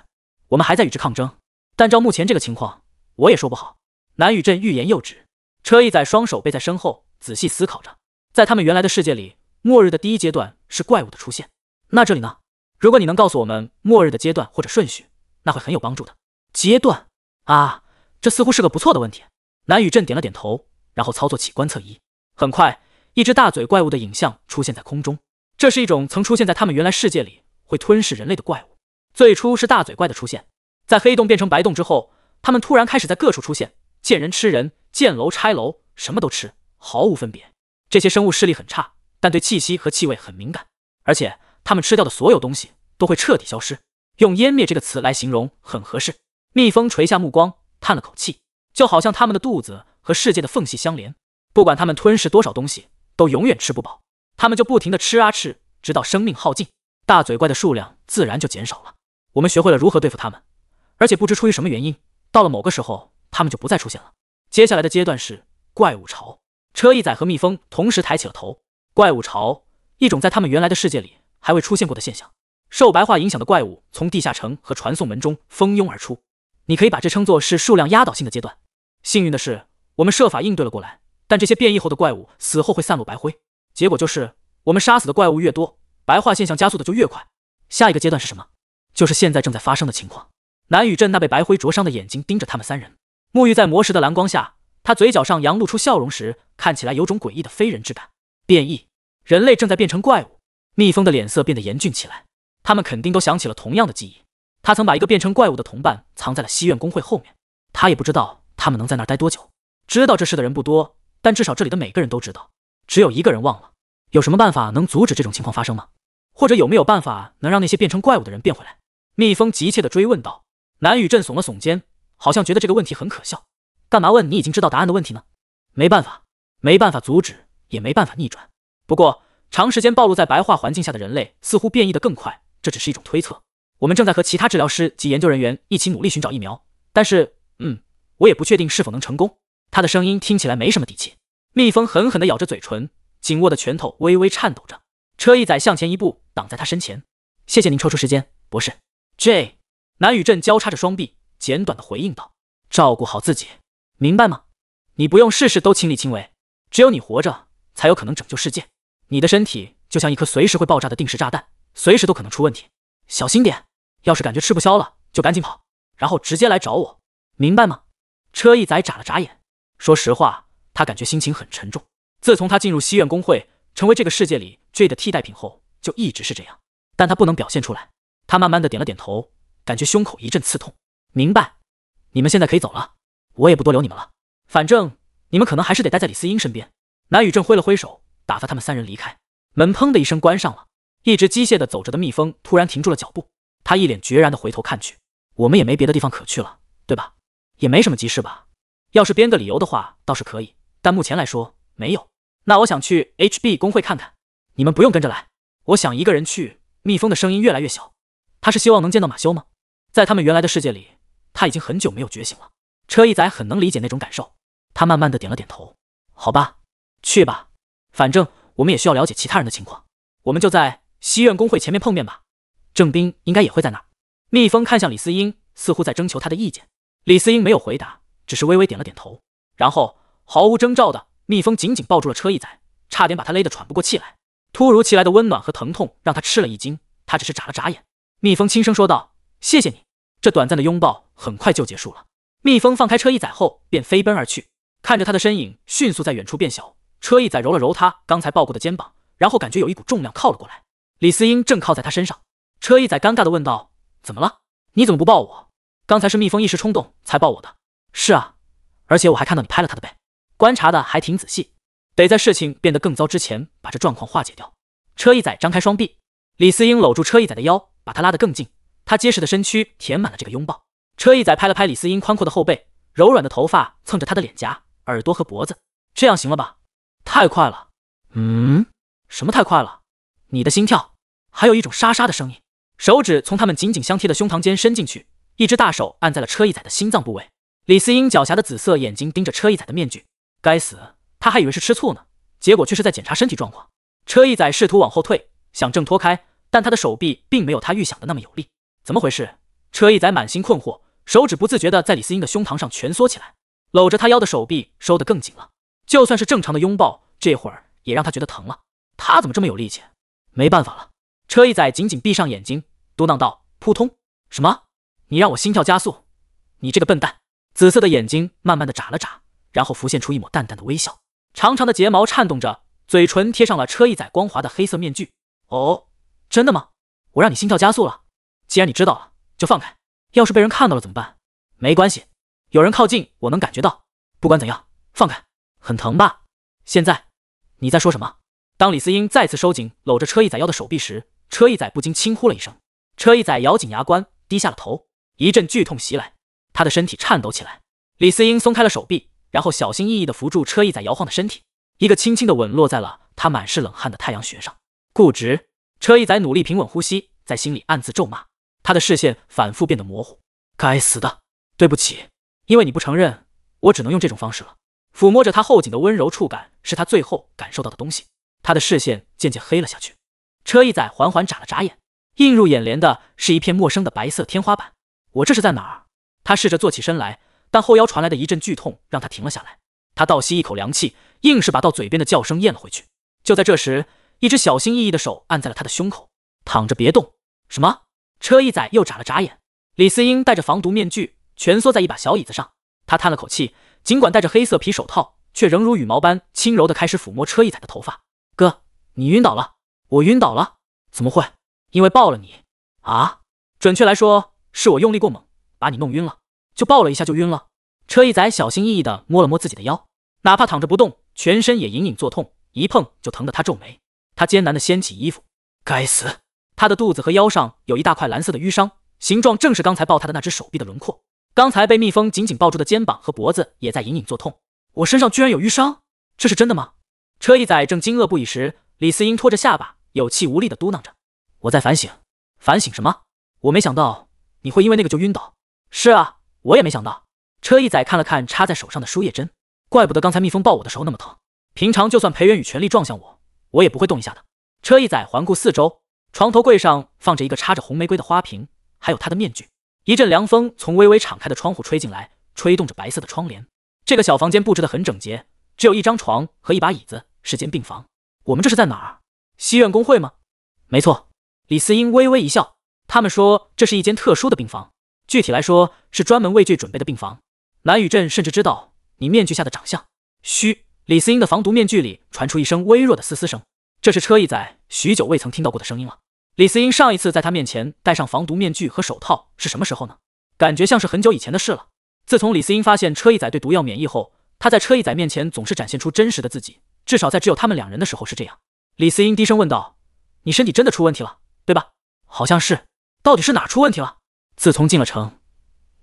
我们还在与之抗争。但照目前这个情况，我也说不好。南宇镇欲言又止，车一仔双手背在身后，仔细思考着。在他们原来的世界里，末日的第一阶段是怪物的出现。那这里呢？如果你能告诉我们末日的阶段或者顺序，那会很有帮助的。阶段啊，这似乎是个不错的问题。南宇镇点了点头，然后操作起观测仪。很快，一只大嘴怪物的影像出现在空中。这是一种曾出现在他们原来世界里会吞噬人类的怪物。最初是大嘴怪的出现，在黑洞变成白洞之后，它们突然开始在各处出现。见人吃人，见楼拆楼，什么都吃，毫无分别。这些生物视力很差，但对气息和气味很敏感，而且它们吃掉的所有东西都会彻底消失，用“湮灭”这个词来形容很合适。蜜蜂垂下目光，叹了口气，就好像他们的肚子和世界的缝隙相连，不管他们吞噬多少东西，都永远吃不饱，他们就不停地吃啊吃，直到生命耗尽。大嘴怪的数量自然就减少了。我们学会了如何对付它们，而且不知出于什么原因，到了某个时候。他们就不再出现了。接下来的阶段是怪物潮。车一仔和蜜蜂同时抬起了头。怪物潮，一种在他们原来的世界里还未出现过的现象。受白化影响的怪物从地下城和传送门中蜂拥而出。你可以把这称作是数量压倒性的阶段。幸运的是，我们设法应对了过来。但这些变异后的怪物死后会散落白灰，结果就是我们杀死的怪物越多，白化现象加速的就越快。下一个阶段是什么？就是现在正在发生的情况。南雨镇那被白灰灼伤的眼睛盯着他们三人。沐浴在魔石的蓝光下，他嘴角上扬，露出笑容时，看起来有种诡异的非人之感。变异人类正在变成怪物。蜜蜂的脸色变得严峻起来，他们肯定都想起了同样的记忆。他曾把一个变成怪物的同伴藏在了西院工会后面，他也不知道他们能在那儿待多久。知道这事的人不多，但至少这里的每个人都知道。只有一个人忘了。有什么办法能阻止这种情况发生吗？或者有没有办法能让那些变成怪物的人变回来？蜜蜂急切地追问道。南雨镇耸了耸肩。好像觉得这个问题很可笑，干嘛问你已经知道答案的问题呢？没办法，没办法阻止，也没办法逆转。不过，长时间暴露在白化环境下的人类似乎变异的更快，这只是一种推测。我们正在和其他治疗师及研究人员一起努力寻找疫苗，但是，嗯，我也不确定是否能成功。他的声音听起来没什么底气。蜜蜂狠狠地咬着嘴唇，紧握的拳头微微颤抖着。车一仔向前一步，挡在他身前。谢谢您抽出时间，博士。J. 南宇镇交叉着双臂。简短的回应道：“照顾好自己，明白吗？你不用事事都亲力亲为，只有你活着才有可能拯救世界。你的身体就像一颗随时会爆炸的定时炸弹，随时都可能出问题，小心点。要是感觉吃不消了，就赶紧跑，然后直接来找我，明白吗？”车一仔眨了眨眼，说实话，他感觉心情很沉重。自从他进入西苑工会，成为这个世界里 J 的替代品后，就一直是这样。但他不能表现出来。他慢慢的点了点头，感觉胸口一阵刺痛。明白，你们现在可以走了，我也不多留你们了。反正你们可能还是得待在李思英身边。南雨正挥了挥手，打发他们三人离开，门砰的一声关上了。一直机械的走着的蜜蜂突然停住了脚步，他一脸决然的回头看去。我们也没别的地方可去了，对吧？也没什么急事吧？要是编个理由的话，倒是可以，但目前来说没有。那我想去 HB 工会看看，你们不用跟着来，我想一个人去。蜜蜂的声音越来越小，他是希望能见到马修吗？在他们原来的世界里。他已经很久没有觉醒了。车一仔很能理解那种感受，他慢慢的点了点头。好吧，去吧，反正我们也需要了解其他人的情况。我们就在西苑工会前面碰面吧。郑斌应该也会在那儿。蜜蜂看向李思英，似乎在征求他的意见。李思英没有回答，只是微微点了点头。然后毫无征兆的，蜜蜂紧紧抱住了车一仔，差点把他勒得喘不过气来。突如其来的温暖和疼痛让他吃了一惊。他只是眨了眨眼。蜜蜂轻声说道：“谢谢你。”这短暂的拥抱。很快就结束了。蜜蜂放开车一仔后，便飞奔而去，看着他的身影迅速在远处变小。车一仔揉了揉他刚才抱过的肩膀，然后感觉有一股重量靠了过来。李思英正靠在他身上。车一仔尴尬的问道：“怎么了？你怎么不抱我？刚才是蜜蜂一时冲动才抱我的。”“是啊，而且我还看到你拍了他的背，观察的还挺仔细。”“得在事情变得更糟之前把这状况化解掉。”车一仔张开双臂，李思英搂住车一仔的腰，把他拉得更近。他结实的身躯填满了这个拥抱。车一仔拍了拍李思英宽阔的后背，柔软的头发蹭着她的脸颊、耳朵和脖子，这样行了吧？太快了！嗯？什么太快了？你的心跳，还有一种沙沙的声音。手指从他们紧紧相贴的胸膛间伸进去，一只大手按在了车一仔的心脏部位。李思英狡黠的紫色眼睛盯着车一仔的面具，该死，他还以为是吃醋呢，结果却是在检查身体状况。车一仔试图往后退，想挣脱开，但他的手臂并没有他预想的那么有力。怎么回事？车一仔满心困惑。手指不自觉地在李思英的胸膛上蜷缩起来，搂着她腰的手臂收得更紧了。就算是正常的拥抱，这会儿也让她觉得疼了。她怎么这么有力气？没办法了，车一仔紧紧闭上眼睛，嘟囔道：“扑通！”什么？你让我心跳加速？你这个笨蛋！紫色的眼睛慢慢的眨了眨，然后浮现出一抹淡淡的微笑，长长的睫毛颤动着，嘴唇贴上了车一仔光滑的黑色面具。“哦，真的吗？我让你心跳加速了。既然你知道了，就放开。”要是被人看到了怎么办？没关系，有人靠近我能感觉到。不管怎样，放开，很疼吧？现在你在说什么？当李思英再次收紧搂着车一仔腰的手臂时，车一仔不禁轻呼了一声。车一仔咬紧牙关，低下了头，一阵剧痛袭来，他的身体颤抖起来。李思英松开了手臂，然后小心翼翼地扶住车一仔摇晃的身体，一个轻轻的吻落在了他满是冷汗的太阳穴上。固执，车一仔努力平稳呼吸，在心里暗自咒骂。他的视线反复变得模糊。该死的，对不起，因为你不承认，我只能用这种方式了。抚摸着他后颈的温柔触感是他最后感受到的东西。他的视线渐渐黑了下去。车一仔缓缓眨了眨眼，映入眼帘的是一片陌生的白色天花板。我这是在哪儿？他试着坐起身来，但后腰传来的一阵剧痛让他停了下来。他倒吸一口凉气，硬是把到嘴边的叫声咽了回去。就在这时，一只小心翼翼的手按在了他的胸口。躺着别动。什么？车一仔又眨了眨眼，李思英戴着防毒面具，蜷缩在一把小椅子上。他叹了口气，尽管戴着黑色皮手套，却仍如羽毛般轻柔地开始抚摸车一仔的头发。哥，你晕倒了？我晕倒了？怎么会？因为抱了你啊？准确来说，是我用力过猛，把你弄晕了。就抱了一下就晕了。车一仔小心翼翼地摸了摸自己的腰，哪怕躺着不动，全身也隐隐作痛，一碰就疼得他皱眉。他艰难地掀起衣服，该死。他的肚子和腰上有一大块蓝色的淤伤，形状正是刚才抱他的那只手臂的轮廓。刚才被蜜蜂紧紧抱住的肩膀和脖子也在隐隐作痛。我身上居然有淤伤，这是真的吗？车一仔正惊愕不已时，李思英拖着下巴，有气无力的嘟囔着：“我在反省，反省什么？我没想到你会因为那个就晕倒。”“是啊，我也没想到。”车一仔看了看插在手上的输液针，怪不得刚才蜜蜂抱我的时候那么疼。平常就算裴元宇全力撞向我，我也不会动一下的。车一仔环顾四周。床头柜上放着一个插着红玫瑰的花瓶，还有他的面具。一阵凉风从微微敞开的窗户吹进来，吹动着白色的窗帘。这个小房间布置得很整洁，只有一张床和一把椅子，是间病房。我们这是在哪儿？西苑工会吗？没错。李思英微微一笑，他们说这是一间特殊的病房，具体来说是专门为剧准备的病房。南雨镇甚至知道你面具下的长相。嘘！李思英的防毒面具里传出一声微弱的嘶嘶声，这是车毅仔许久未曾听到过的声音了。李思英上一次在他面前戴上防毒面具和手套是什么时候呢？感觉像是很久以前的事了。自从李思英发现车一仔对毒药免疫后，他在车一仔面前总是展现出真实的自己，至少在只有他们两人的时候是这样。李思英低声问道：“你身体真的出问题了，对吧？”“好像是。到底是哪出问题了？”“自从进了城，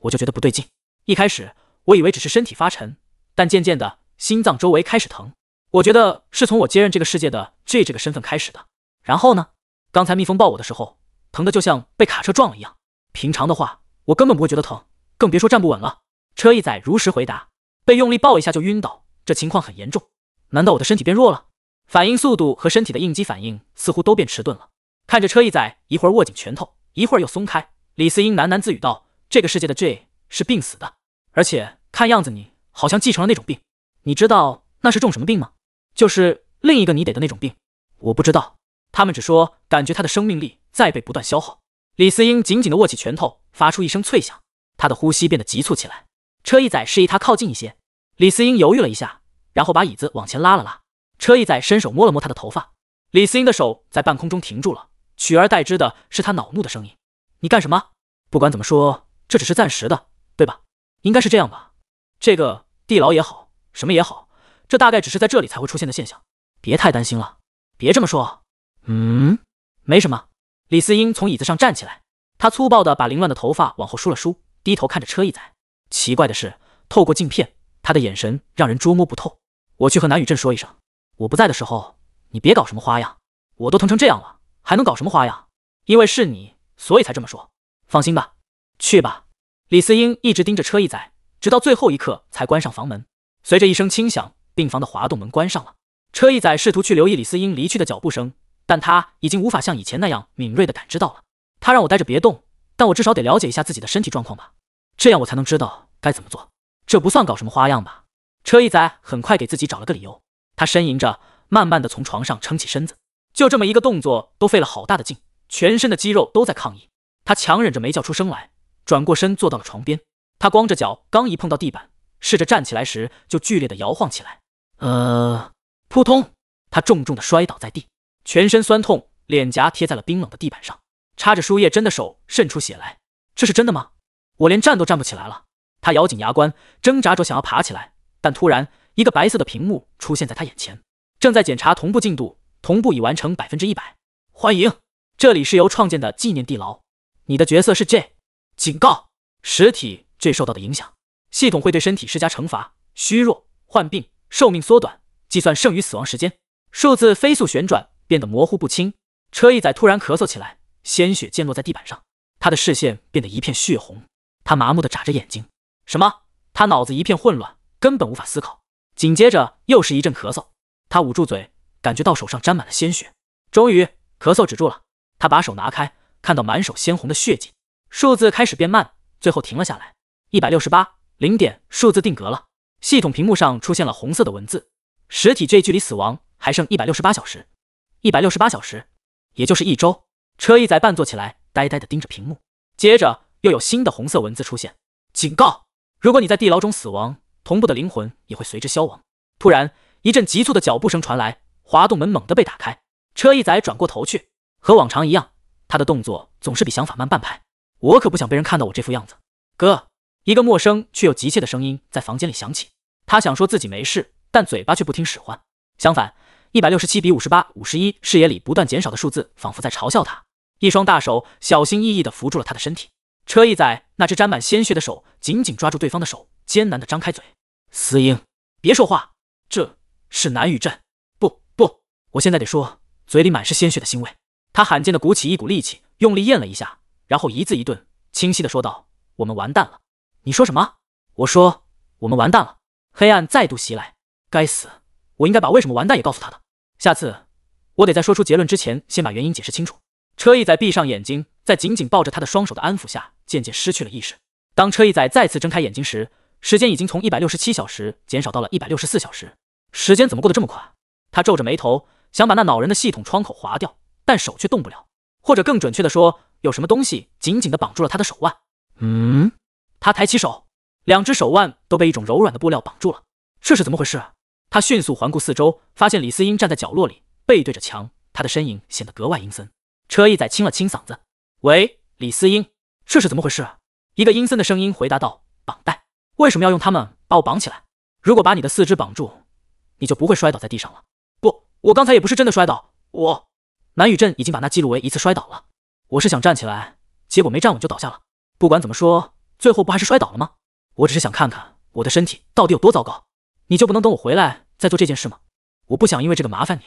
我就觉得不对劲。一开始我以为只是身体发沉，但渐渐的，心脏周围开始疼。我觉得是从我接任这个世界的 J 这个身份开始的。然后呢？”刚才蜜蜂抱我的时候，疼的就像被卡车撞了一样。平常的话，我根本不会觉得疼，更别说站不稳了。车一仔如实回答：“被用力抱一下就晕倒，这情况很严重。难道我的身体变弱了？反应速度和身体的应激反应似乎都变迟钝了。”看着车一仔一会儿握紧拳头，一会儿又松开，李思英喃喃自语道：“这个世界的 J 是病死的，而且看样子你好像继承了那种病。你知道那是种什么病吗？就是另一个你得的那种病。我不知道。”他们只说感觉他的生命力在被不断消耗。李思英紧紧地握起拳头，发出一声脆响。他的呼吸变得急促起来。车一仔示意他靠近一些，李思英犹豫了一下，然后把椅子往前拉了拉。车一仔伸手摸了摸他的头发，李思英的手在半空中停住了，取而代之的是他恼怒的声音：“你干什么？不管怎么说，这只是暂时的，对吧？应该是这样吧。这个地牢也好，什么也好，这大概只是在这里才会出现的现象。别太担心了，别这么说。”嗯，没什么。李思英从椅子上站起来，他粗暴地把凌乱的头发往后梳了梳，低头看着车一仔。奇怪的是，透过镜片，他的眼神让人捉摸不透。我去和南雨镇说一声，我不在的时候，你别搞什么花样。我都疼成这样了，还能搞什么花样？因为是你，所以才这么说。放心吧，去吧。李思英一直盯着车一仔，直到最后一刻才关上房门。随着一声轻响，病房的滑动门关上了。车一仔试图去留意李思英离去的脚步声。但他已经无法像以前那样敏锐地感知到了。他让我待着别动，但我至少得了解一下自己的身体状况吧，这样我才能知道该怎么做。这不算搞什么花样吧？车一仔很快给自己找了个理由。他呻吟着，慢慢地从床上撑起身子，就这么一个动作都费了好大的劲，全身的肌肉都在抗议。他强忍着没叫出声来，转过身坐到了床边。他光着脚，刚一碰到地板，试着站起来时就剧烈地摇晃起来，呃，扑通！他重重地摔倒在地。全身酸痛，脸颊贴在了冰冷的地板上，插着输液针的手渗出血来。这是真的吗？我连站都站不起来了。他咬紧牙关，挣扎着想要爬起来，但突然，一个白色的屏幕出现在他眼前，正在检查同步进度，同步已完成百分之一百。欢迎，这里是由创建的纪念地牢。你的角色是 J。警告：实体 J 受到的影响，系统会对身体施加惩罚，虚弱、患病、寿命缩短，计算剩余死亡时间。数字飞速旋转。变得模糊不清。车一仔突然咳嗽起来，鲜血溅落在地板上，他的视线变得一片血红。他麻木的眨着眼睛。什么？他脑子一片混乱，根本无法思考。紧接着又是一阵咳嗽，他捂住嘴，感觉到手上沾满了鲜血。终于，咳嗽止住了。他把手拿开，看到满手鲜红的血迹。数字开始变慢，最后停了下来。一百六十八零点，数字定格了。系统屏幕上出现了红色的文字：实体 J 距离死亡还剩一百六十八小时。一百六十八小时，也就是一周。车一仔半坐起来，呆呆地盯着屏幕，接着又有新的红色文字出现：警告，如果你在地牢中死亡，同步的灵魂也会随之消亡。突然，一阵急促的脚步声传来，滑动门猛地被打开。车一仔转过头去，和往常一样，他的动作总是比想法慢半拍。我可不想被人看到我这副样子。哥，一个陌生却又急切的声音在房间里响起。他想说自己没事，但嘴巴却不听使唤。相反。一百六十七比五十八、五十一，视野里不断减少的数字仿佛在嘲笑他。一双大手小心翼翼的扶住了他的身体。车一仔那只沾满鲜血的手紧紧抓住对方的手，艰难的张开嘴：“司英，别说话，这是南雨镇。不不，我现在得说。”嘴里满是鲜血的腥味，他罕见的鼓起一股力气，用力咽了一下，然后一字一顿，清晰的说道：“我们完蛋了。”“你说什么？”“我说我们完蛋了。”黑暗再度袭来，该死，我应该把为什么完蛋也告诉他的。下次我得在说出结论之前，先把原因解释清楚。车一仔闭上眼睛，在紧紧抱着他的双手的安抚下，渐渐失去了意识。当车一仔再次睁开眼睛时，时间已经从一百六十七小时减少到了一百六十四小时。时间怎么过得这么快？他皱着眉头，想把那恼人的系统窗口划掉，但手却动不了。或者更准确的说，有什么东西紧紧的绑住了他的手腕。嗯，他抬起手，两只手腕都被一种柔软的布料绑住了。这是怎么回事？他迅速环顾四周，发现李思英站在角落里，背对着墙，他的身影显得格外阴森。车一仔清了清嗓子：“喂，李思英，这是怎么回事？”一个阴森的声音回答道：“绑带，为什么要用他们把我绑起来？如果把你的四肢绑住，你就不会摔倒在地上了。不，我刚才也不是真的摔倒，我南宇镇已经把那记录为一次摔倒了。我是想站起来，结果没站稳就倒下了。不管怎么说，最后不还是摔倒了吗？我只是想看看我的身体到底有多糟糕。”你就不能等我回来再做这件事吗？我不想因为这个麻烦你。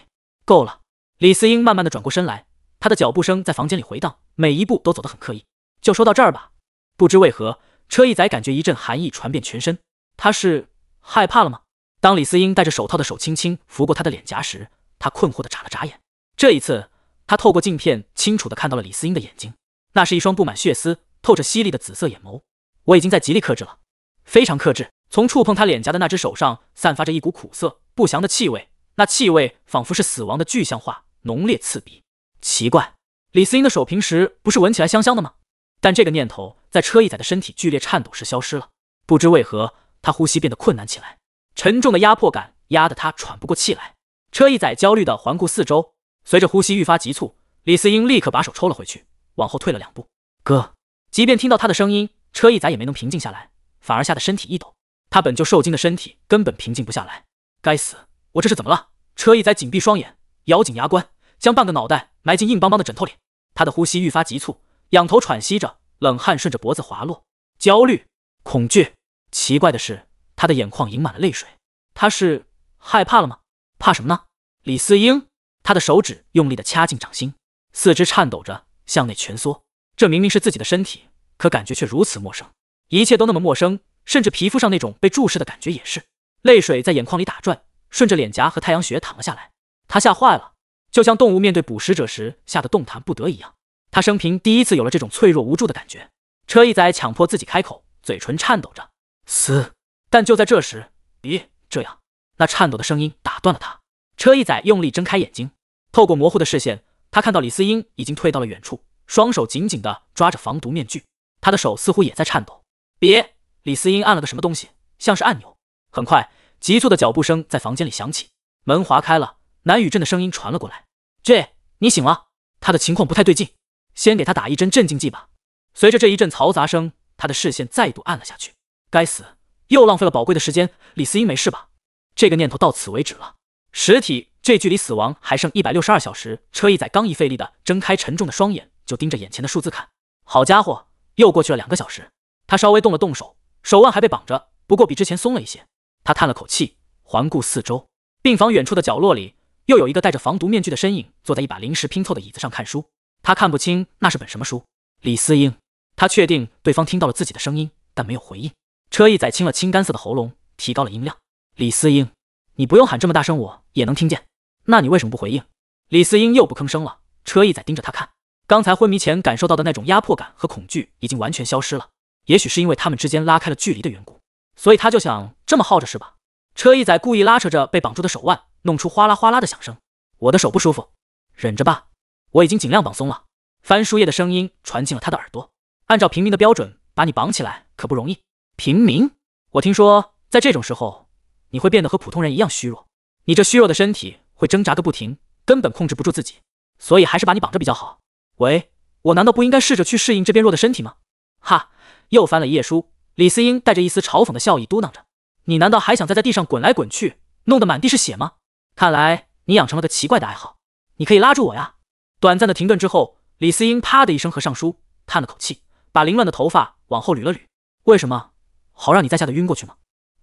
够了！李思英慢慢的转过身来，她的脚步声在房间里回荡，每一步都走得很刻意。就说到这儿吧。不知为何，车一仔感觉一阵寒意传遍全身。他是害怕了吗？当李思英戴着手套的手轻轻拂过他的脸颊时，他困惑的眨了眨眼。这一次，他透过镜片清楚的看到了李思英的眼睛，那是一双布满血丝、透着犀利的紫色眼眸。我已经在极力克制了，非常克制。从触碰他脸颊的那只手上，散发着一股苦涩、不祥的气味。那气味仿佛是死亡的具象化，浓烈刺鼻。奇怪，李思英的手平时不是闻起来香香的吗？但这个念头在车一仔的身体剧烈颤抖时消失了。不知为何，他呼吸变得困难起来，沉重的压迫感压得他喘不过气来。车一仔焦虑地环顾四周，随着呼吸愈发急促，李思英立刻把手抽了回去，往后退了两步。哥，即便听到他的声音，车一仔也没能平静下来，反而吓得身体一抖。他本就受惊的身体根本平静不下来。该死，我这是怎么了？车一仔紧闭双眼，咬紧牙关，将半个脑袋埋进硬邦邦的枕头里。他的呼吸愈发急促，仰头喘息着，冷汗顺着脖子滑落。焦虑、恐惧。奇怪的是，他的眼眶盈满了泪水。他是害怕了吗？怕什么呢？李思英。他的手指用力地掐进掌心，四肢颤抖着向内蜷缩。这明明是自己的身体，可感觉却如此陌生。一切都那么陌生。甚至皮肤上那种被注视的感觉也是，泪水在眼眶里打转，顺着脸颊和太阳穴淌了下来。他吓坏了，就像动物面对捕食者时吓得动弹不得一样。他生平第一次有了这种脆弱无助的感觉。车一仔强迫自己开口，嘴唇颤抖着，嘶。但就在这时，别这样。那颤抖的声音打断了他。车一仔用力睁开眼睛，透过模糊的视线，他看到李思英已经退到了远处，双手紧紧地抓着防毒面具，他的手似乎也在颤抖。别。李思英按了个什么东西，像是按钮。很快，急促的脚步声在房间里响起，门滑开了，南雨镇的声音传了过来：“J，你醒了？他的情况不太对劲，先给他打一针镇静剂吧。”随着这一阵嘈杂声，他的视线再度暗了下去。该死，又浪费了宝贵的时间。李思英没事吧？这个念头到此为止了。实体这距离死亡还剩一百六十二小时。车一仔刚一费力的睁开沉重的双眼，就盯着眼前的数字看。好家伙，又过去了两个小时。他稍微动了动手。手腕还被绑着，不过比之前松了一些。他叹了口气，环顾四周。病房远处的角落里，又有一个戴着防毒面具的身影坐在一把临时拼凑的椅子上看书。他看不清那是本什么书。李思英，他确定对方听到了自己的声音，但没有回应。车一仔清了清干涩的喉咙，提高了音量：“李思英，你不用喊这么大声，我也能听见。那你为什么不回应？”李思英又不吭声了。车一仔盯着他看，刚才昏迷前感受到的那种压迫感和恐惧已经完全消失了。也许是因为他们之间拉开了距离的缘故，所以他就想这么耗着是吧？车一仔故意拉扯着被绑住的手腕，弄出哗啦哗啦的响声。我的手不舒服，忍着吧，我已经尽量绑松了。翻书页的声音传进了他的耳朵。按照平民的标准把你绑起来可不容易。平民，我听说在这种时候你会变得和普通人一样虚弱，你这虚弱的身体会挣扎个不停，根本控制不住自己，所以还是把你绑着比较好。喂，我难道不应该试着去适应这边弱的身体吗？哈。又翻了一页书，李思英带着一丝嘲讽的笑意嘟囔着：“你难道还想再在地上滚来滚去，弄得满地是血吗？看来你养成了个奇怪的爱好。你可以拉住我呀。”短暂的停顿之后，李思英啪的一声合上书，叹了口气，把凌乱的头发往后捋了捋：“为什么？好让你在下得晕过去吗？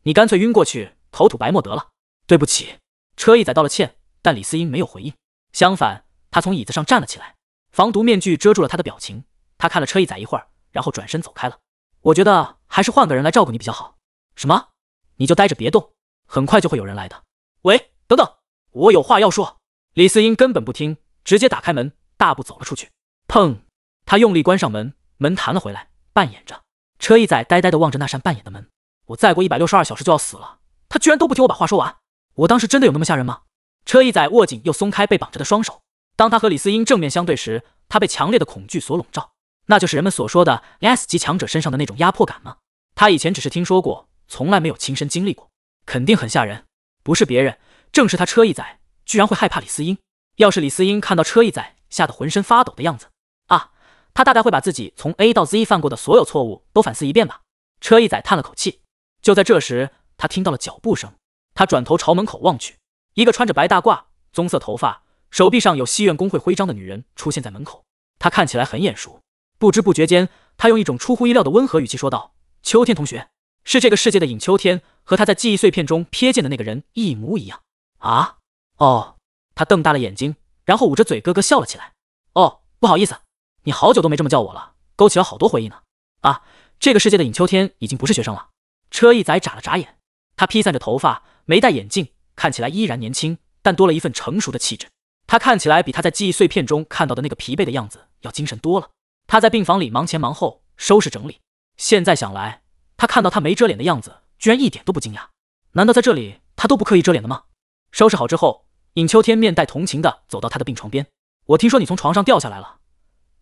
你干脆晕过去，口吐白沫得了。”对不起，车一仔道了歉，但李思英没有回应，相反，他从椅子上站了起来，防毒面具遮住了他的表情。他看了车一仔一会儿，然后转身走开了。我觉得还是换个人来照顾你比较好。什么？你就待着别动，很快就会有人来的。喂，等等，我有话要说。李思英根本不听，直接打开门，大步走了出去。砰！他用力关上门，门弹了回来，扮演着。车一仔呆呆地望着那扇半掩的门。我再过一百六十二小时就要死了，他居然都不听我把话说完。我当时真的有那么吓人吗？车一仔握紧又松开被绑着的双手。当他和李思英正面相对时，他被强烈的恐惧所笼罩。那就是人们所说的 S 级强者身上的那种压迫感吗？他以前只是听说过，从来没有亲身经历过，肯定很吓人。不是别人，正是他车一仔，居然会害怕李思英。要是李思英看到车一仔吓得浑身发抖的样子啊，他大概会把自己从 A 到 Z 犯过的所有错误都反思一遍吧。车一仔叹了口气。就在这时，他听到了脚步声。他转头朝门口望去，一个穿着白大褂、棕色头发、手臂上有戏院工会徽章的女人出现在门口。她看起来很眼熟。不知不觉间，他用一种出乎意料的温和语气说道：“秋天同学，是这个世界的尹秋天，和他在记忆碎片中瞥见的那个人一模一样。”啊！哦！他瞪大了眼睛，然后捂着嘴咯咯笑了起来。“哦，不好意思，你好久都没这么叫我了，勾起了好多回忆呢。”啊！这个世界的尹秋天已经不是学生了。车一仔眨了眨眼，他披散着头发，没戴眼镜，看起来依然年轻，但多了一份成熟的气质。他看起来比他在记忆碎片中看到的那个疲惫的样子要精神多了。他在病房里忙前忙后，收拾整理。现在想来，他看到他没遮脸的样子，居然一点都不惊讶。难道在这里他都不刻意遮脸的吗？收拾好之后，尹秋天面带同情的走到他的病床边。我听说你从床上掉下来了，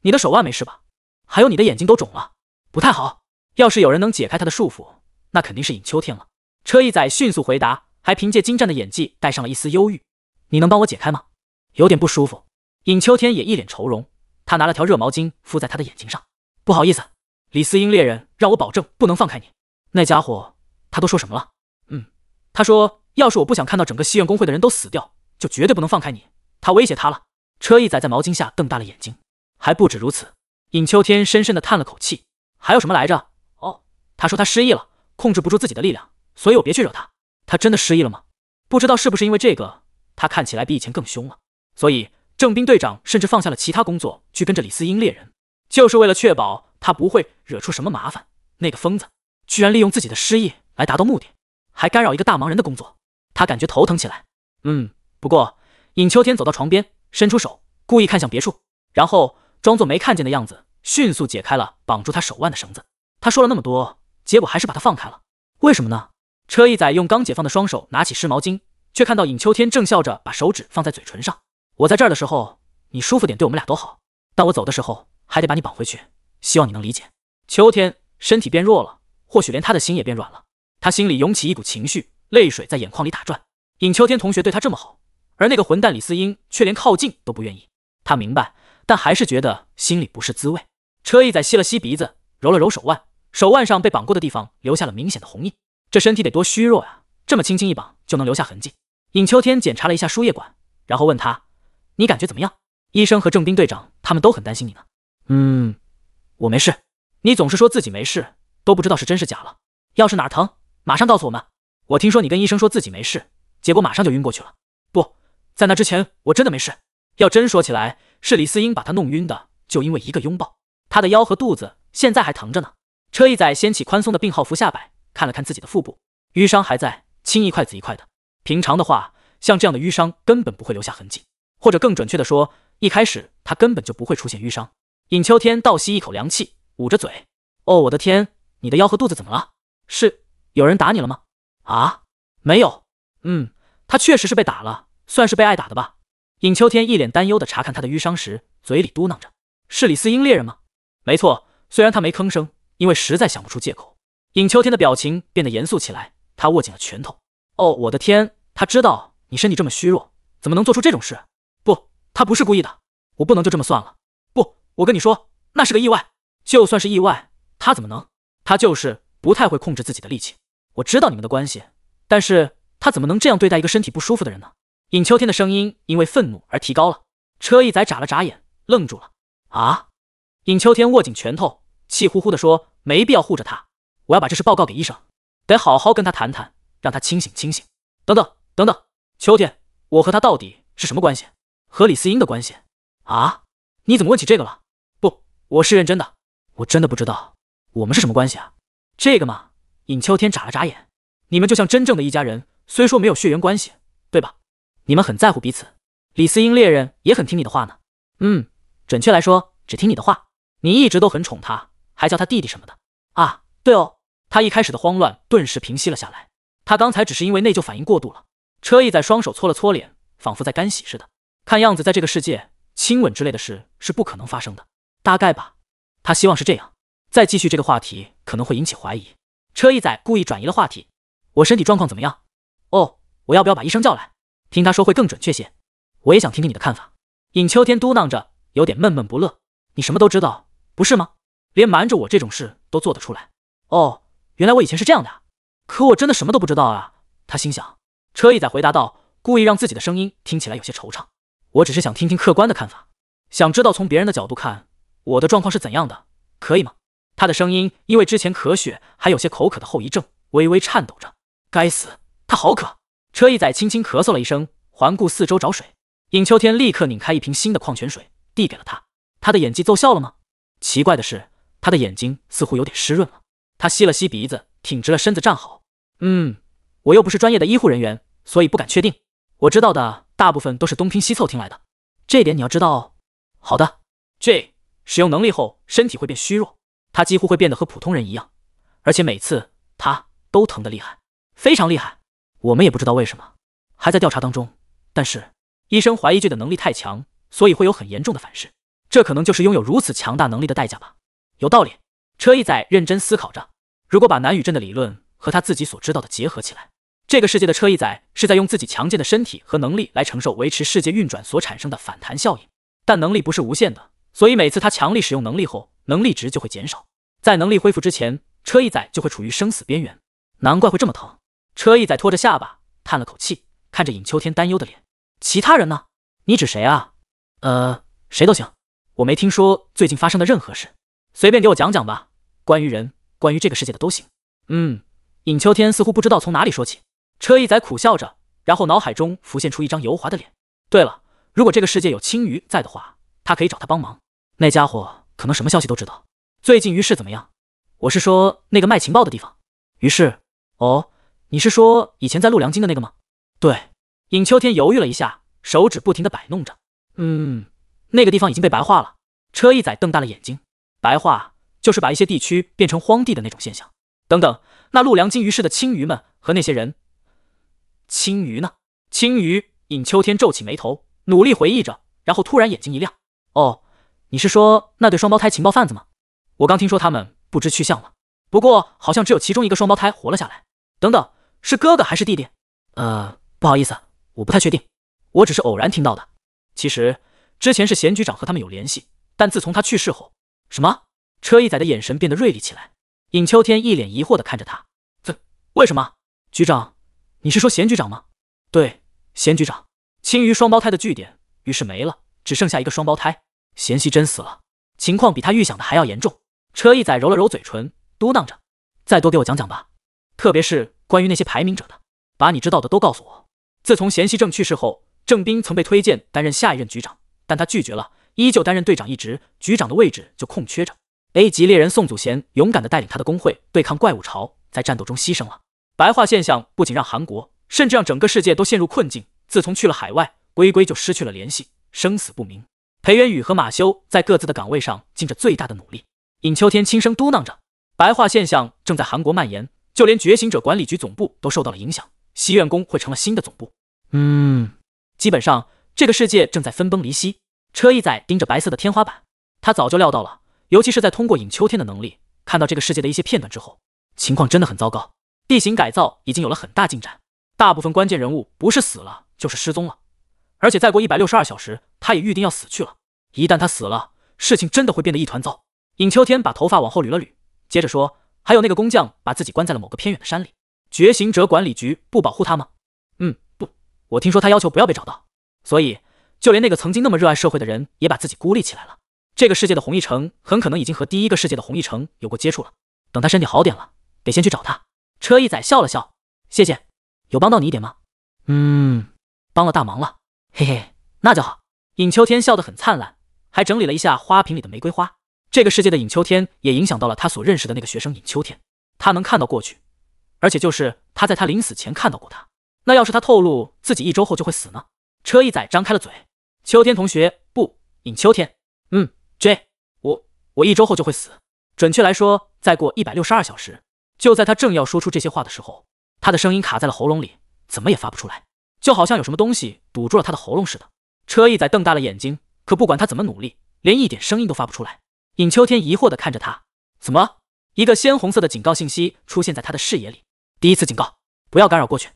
你的手腕没事吧？还有你的眼睛都肿了，不太好。要是有人能解开他的束缚，那肯定是尹秋天了。车一仔迅速回答，还凭借精湛的演技带上了一丝忧郁。你能帮我解开吗？有点不舒服。尹秋天也一脸愁容。他拿了条热毛巾敷在他的眼睛上。不好意思，李思英猎人让我保证不能放开你。那家伙他都说什么了？嗯，他说要是我不想看到整个戏院工会的人都死掉，就绝对不能放开你。他威胁他了。车一载在毛巾下瞪大了眼睛。还不止如此，尹秋天深深的叹了口气。还有什么来着？哦，他说他失忆了，控制不住自己的力量，所以我别去惹他。他真的失忆了吗？不知道是不是因为这个，他看起来比以前更凶了。所以。郑兵队长甚至放下了其他工作去跟着李思英猎人，就是为了确保他不会惹出什么麻烦。那个疯子居然利用自己的失忆来达到目的，还干扰一个大忙人的工作，他感觉头疼起来。嗯，不过尹秋天走到床边，伸出手，故意看向别处，然后装作没看见的样子，迅速解开了绑住他手腕的绳子。他说了那么多，结果还是把他放开了，为什么呢？车一仔用刚解放的双手拿起湿毛巾，却看到尹秋天正笑着把手指放在嘴唇上。我在这儿的时候，你舒服点，对我们俩都好。但我走的时候，还得把你绑回去，希望你能理解。秋天身体变弱了，或许连他的心也变软了。他心里涌起一股情绪，泪水在眼眶里打转。尹秋天同学对他这么好，而那个混蛋李思英却连靠近都不愿意。他明白，但还是觉得心里不是滋味。车一仔吸了吸鼻子，揉了揉手腕，手腕上被绑过的地方留下了明显的红印。这身体得多虚弱啊，这么轻轻一绑就能留下痕迹。尹秋天检查了一下输液管，然后问他。你感觉怎么样？医生和郑兵队长他们都很担心你呢。嗯，我没事。你总是说自己没事，都不知道是真是假了。要是哪疼，马上告诉我们。我听说你跟医生说自己没事，结果马上就晕过去了。不在那之前，我真的没事。要真说起来，是李思英把他弄晕的，就因为一个拥抱。他的腰和肚子现在还疼着呢。车一仔掀起宽松的病号服下摆，看了看自己的腹部，淤伤还在，青一块紫一块的。平常的话，像这样的淤伤根本不会留下痕迹。或者更准确的说，一开始他根本就不会出现淤伤。尹秋天倒吸一口凉气，捂着嘴：“哦，我的天，你的腰和肚子怎么了？是有人打你了吗？”“啊，没有。”“嗯，他确实是被打了，算是被挨打的吧。”尹秋天一脸担忧的查看他的淤伤时，嘴里嘟囔着：“是李思英猎人吗？”“没错。”虽然他没吭声，因为实在想不出借口。尹秋天的表情变得严肃起来，他握紧了拳头。“哦，我的天，他知道你身体这么虚弱，怎么能做出这种事？”不，他不是故意的，我不能就这么算了。不，我跟你说，那是个意外。就算是意外，他怎么能……他就是不太会控制自己的力气。我知道你们的关系，但是他怎么能这样对待一个身体不舒服的人呢？尹秋天的声音因为愤怒而提高了。车一仔眨了眨眼，愣住了。啊！尹秋天握紧拳头，气呼呼地说：“没必要护着他，我要把这事报告给医生，得好好跟他谈谈，让他清醒清醒。”等等等等，秋天，我和他到底是什么关系？和李思英的关系啊？你怎么问起这个了？不，我是认真的，我真的不知道我们是什么关系啊？这个嘛，尹秋天眨了眨眼，你们就像真正的一家人，虽说没有血缘关系，对吧？你们很在乎彼此，李思英猎人也很听你的话呢。嗯，准确来说，只听你的话。你一直都很宠他，还叫他弟弟什么的啊？对哦，他一开始的慌乱顿时平息了下来，他刚才只是因为内疚反应过度了。车毅在双手搓了搓脸，仿佛在干洗似的。看样子，在这个世界，亲吻之类的事是不可能发生的，大概吧。他希望是这样。再继续这个话题可能会引起怀疑。车一仔故意转移了话题。我身体状况怎么样？哦，我要不要把医生叫来，听他说会更准确些。我也想听听你的看法。尹秋天嘟囔着，有点闷闷不乐。你什么都知道，不是吗？连瞒着我这种事都做得出来。哦，原来我以前是这样的。可我真的什么都不知道啊，他心想。车一仔回答道，故意让自己的声音听起来有些惆怅。我只是想听听客观的看法，想知道从别人的角度看我的状况是怎样的，可以吗？他的声音因为之前咳血还有些口渴的后遗症，微微颤抖着。该死，他好渴！车一仔轻轻咳嗽了一声，环顾四周找水。尹秋天立刻拧开一瓶新的矿泉水，递给了他。他的演技奏效了吗？奇怪的是，他的眼睛似乎有点湿润了。他吸了吸鼻子，挺直了身子站好。嗯，我又不是专业的医护人员，所以不敢确定。我知道的。大部分都是东拼西凑听来的，这点你要知道哦。好的，J 使用能力后身体会变虚弱，他几乎会变得和普通人一样，而且每次他都疼得厉害，非常厉害。我们也不知道为什么，还在调查当中。但是医生怀疑 J 的能力太强，所以会有很严重的反噬，这可能就是拥有如此强大能力的代价吧。有道理。车一仔认真思考着，如果把南宇镇的理论和他自己所知道的结合起来。这个世界的车一仔是在用自己强健的身体和能力来承受维持世界运转所产生的反弹效应，但能力不是无限的，所以每次他强力使用能力后，能力值就会减少。在能力恢复之前，车一仔就会处于生死边缘，难怪会这么疼。车一仔拖着下巴叹了口气，看着尹秋天担忧的脸：“其他人呢？你指谁啊？呃，谁都行。我没听说最近发生的任何事，随便给我讲讲吧，关于人，关于这个世界的都行。”嗯，尹秋天似乎不知道从哪里说起。车一仔苦笑着，然后脑海中浮现出一张油滑的脸。对了，如果这个世界有青鱼在的话，他可以找他帮忙。那家伙可能什么消息都知道。最近鱼市怎么样？我是说那个卖情报的地方。于是，哦，你是说以前在陆良金的那个吗？对。尹秋天犹豫了一下，手指不停地摆弄着。嗯，那个地方已经被白化了。车一仔瞪大了眼睛。白化就是把一些地区变成荒地的那种现象。等等，那陆良金于是的青鱼们和那些人？青鱼呢？青鱼，尹秋天皱起眉头，努力回忆着，然后突然眼睛一亮：“哦，你是说那对双胞胎情报贩子吗？我刚听说他们不知去向了，不过好像只有其中一个双胞胎活了下来。等等，是哥哥还是弟弟？呃，不好意思，我不太确定，我只是偶然听到的。其实之前是贤局长和他们有联系，但自从他去世后……什么？”车一仔的眼神变得锐利起来，尹秋天一脸疑惑地看着他：“这为什么，局长？”你是说贤局长吗？对，贤局长青鱼双胞胎的据点于是没了，只剩下一个双胞胎贤熙真死了。情况比他预想的还要严重。车一仔揉了揉嘴唇，嘟囔着：“再多给我讲讲吧，特别是关于那些排名者的，把你知道的都告诉我。”自从贤熙正去世后，郑斌曾被推荐担任下一任局长，但他拒绝了，依旧担任队长一职，局长的位置就空缺着。A 级猎人宋祖贤勇敢的带领他的工会对抗怪物潮，在战斗中牺牲了。白化现象不仅让韩国，甚至让整个世界都陷入困境。自从去了海外，龟龟就失去了联系，生死不明。裴元宇和马修在各自的岗位上尽着最大的努力。尹秋天轻声嘟囔着：“白化现象正在韩国蔓延，就连觉醒者管理局总部都受到了影响，西院工会成了新的总部。嗯，基本上这个世界正在分崩离析。”车一仔盯着白色的天花板，他早就料到了，尤其是在通过尹秋天的能力看到这个世界的一些片段之后，情况真的很糟糕。地形改造已经有了很大进展，大部分关键人物不是死了就是失踪了，而且再过一百六十二小时，他也预定要死去了。一旦他死了，事情真的会变得一团糟。尹秋天把头发往后捋了捋，接着说：“还有那个工匠，把自己关在了某个偏远的山里。觉醒者管理局不保护他吗？”“嗯，不，我听说他要求不要被找到，所以就连那个曾经那么热爱社会的人，也把自己孤立起来了。这个世界的红一城很可能已经和第一个世界的红一城有过接触了。等他身体好点了，得先去找他。”车一仔笑了笑，谢谢，有帮到你一点吗？嗯，帮了大忙了，嘿嘿，那就好。尹秋天笑得很灿烂，还整理了一下花瓶里的玫瑰花。这个世界的尹秋天也影响到了他所认识的那个学生尹秋天，他能看到过去，而且就是他在他临死前看到过他。那要是他透露自己一周后就会死呢？车一仔张开了嘴，秋天同学不，尹秋天，嗯，J，我我一周后就会死，准确来说，再过一百六十二小时。就在他正要说出这些话的时候，他的声音卡在了喉咙里，怎么也发不出来，就好像有什么东西堵住了他的喉咙似的。车一仔瞪大了眼睛，可不管他怎么努力，连一点声音都发不出来。尹秋天疑惑地看着他，怎么？一个鲜红色的警告信息出现在他的视野里：第一次警告，不要干扰过去，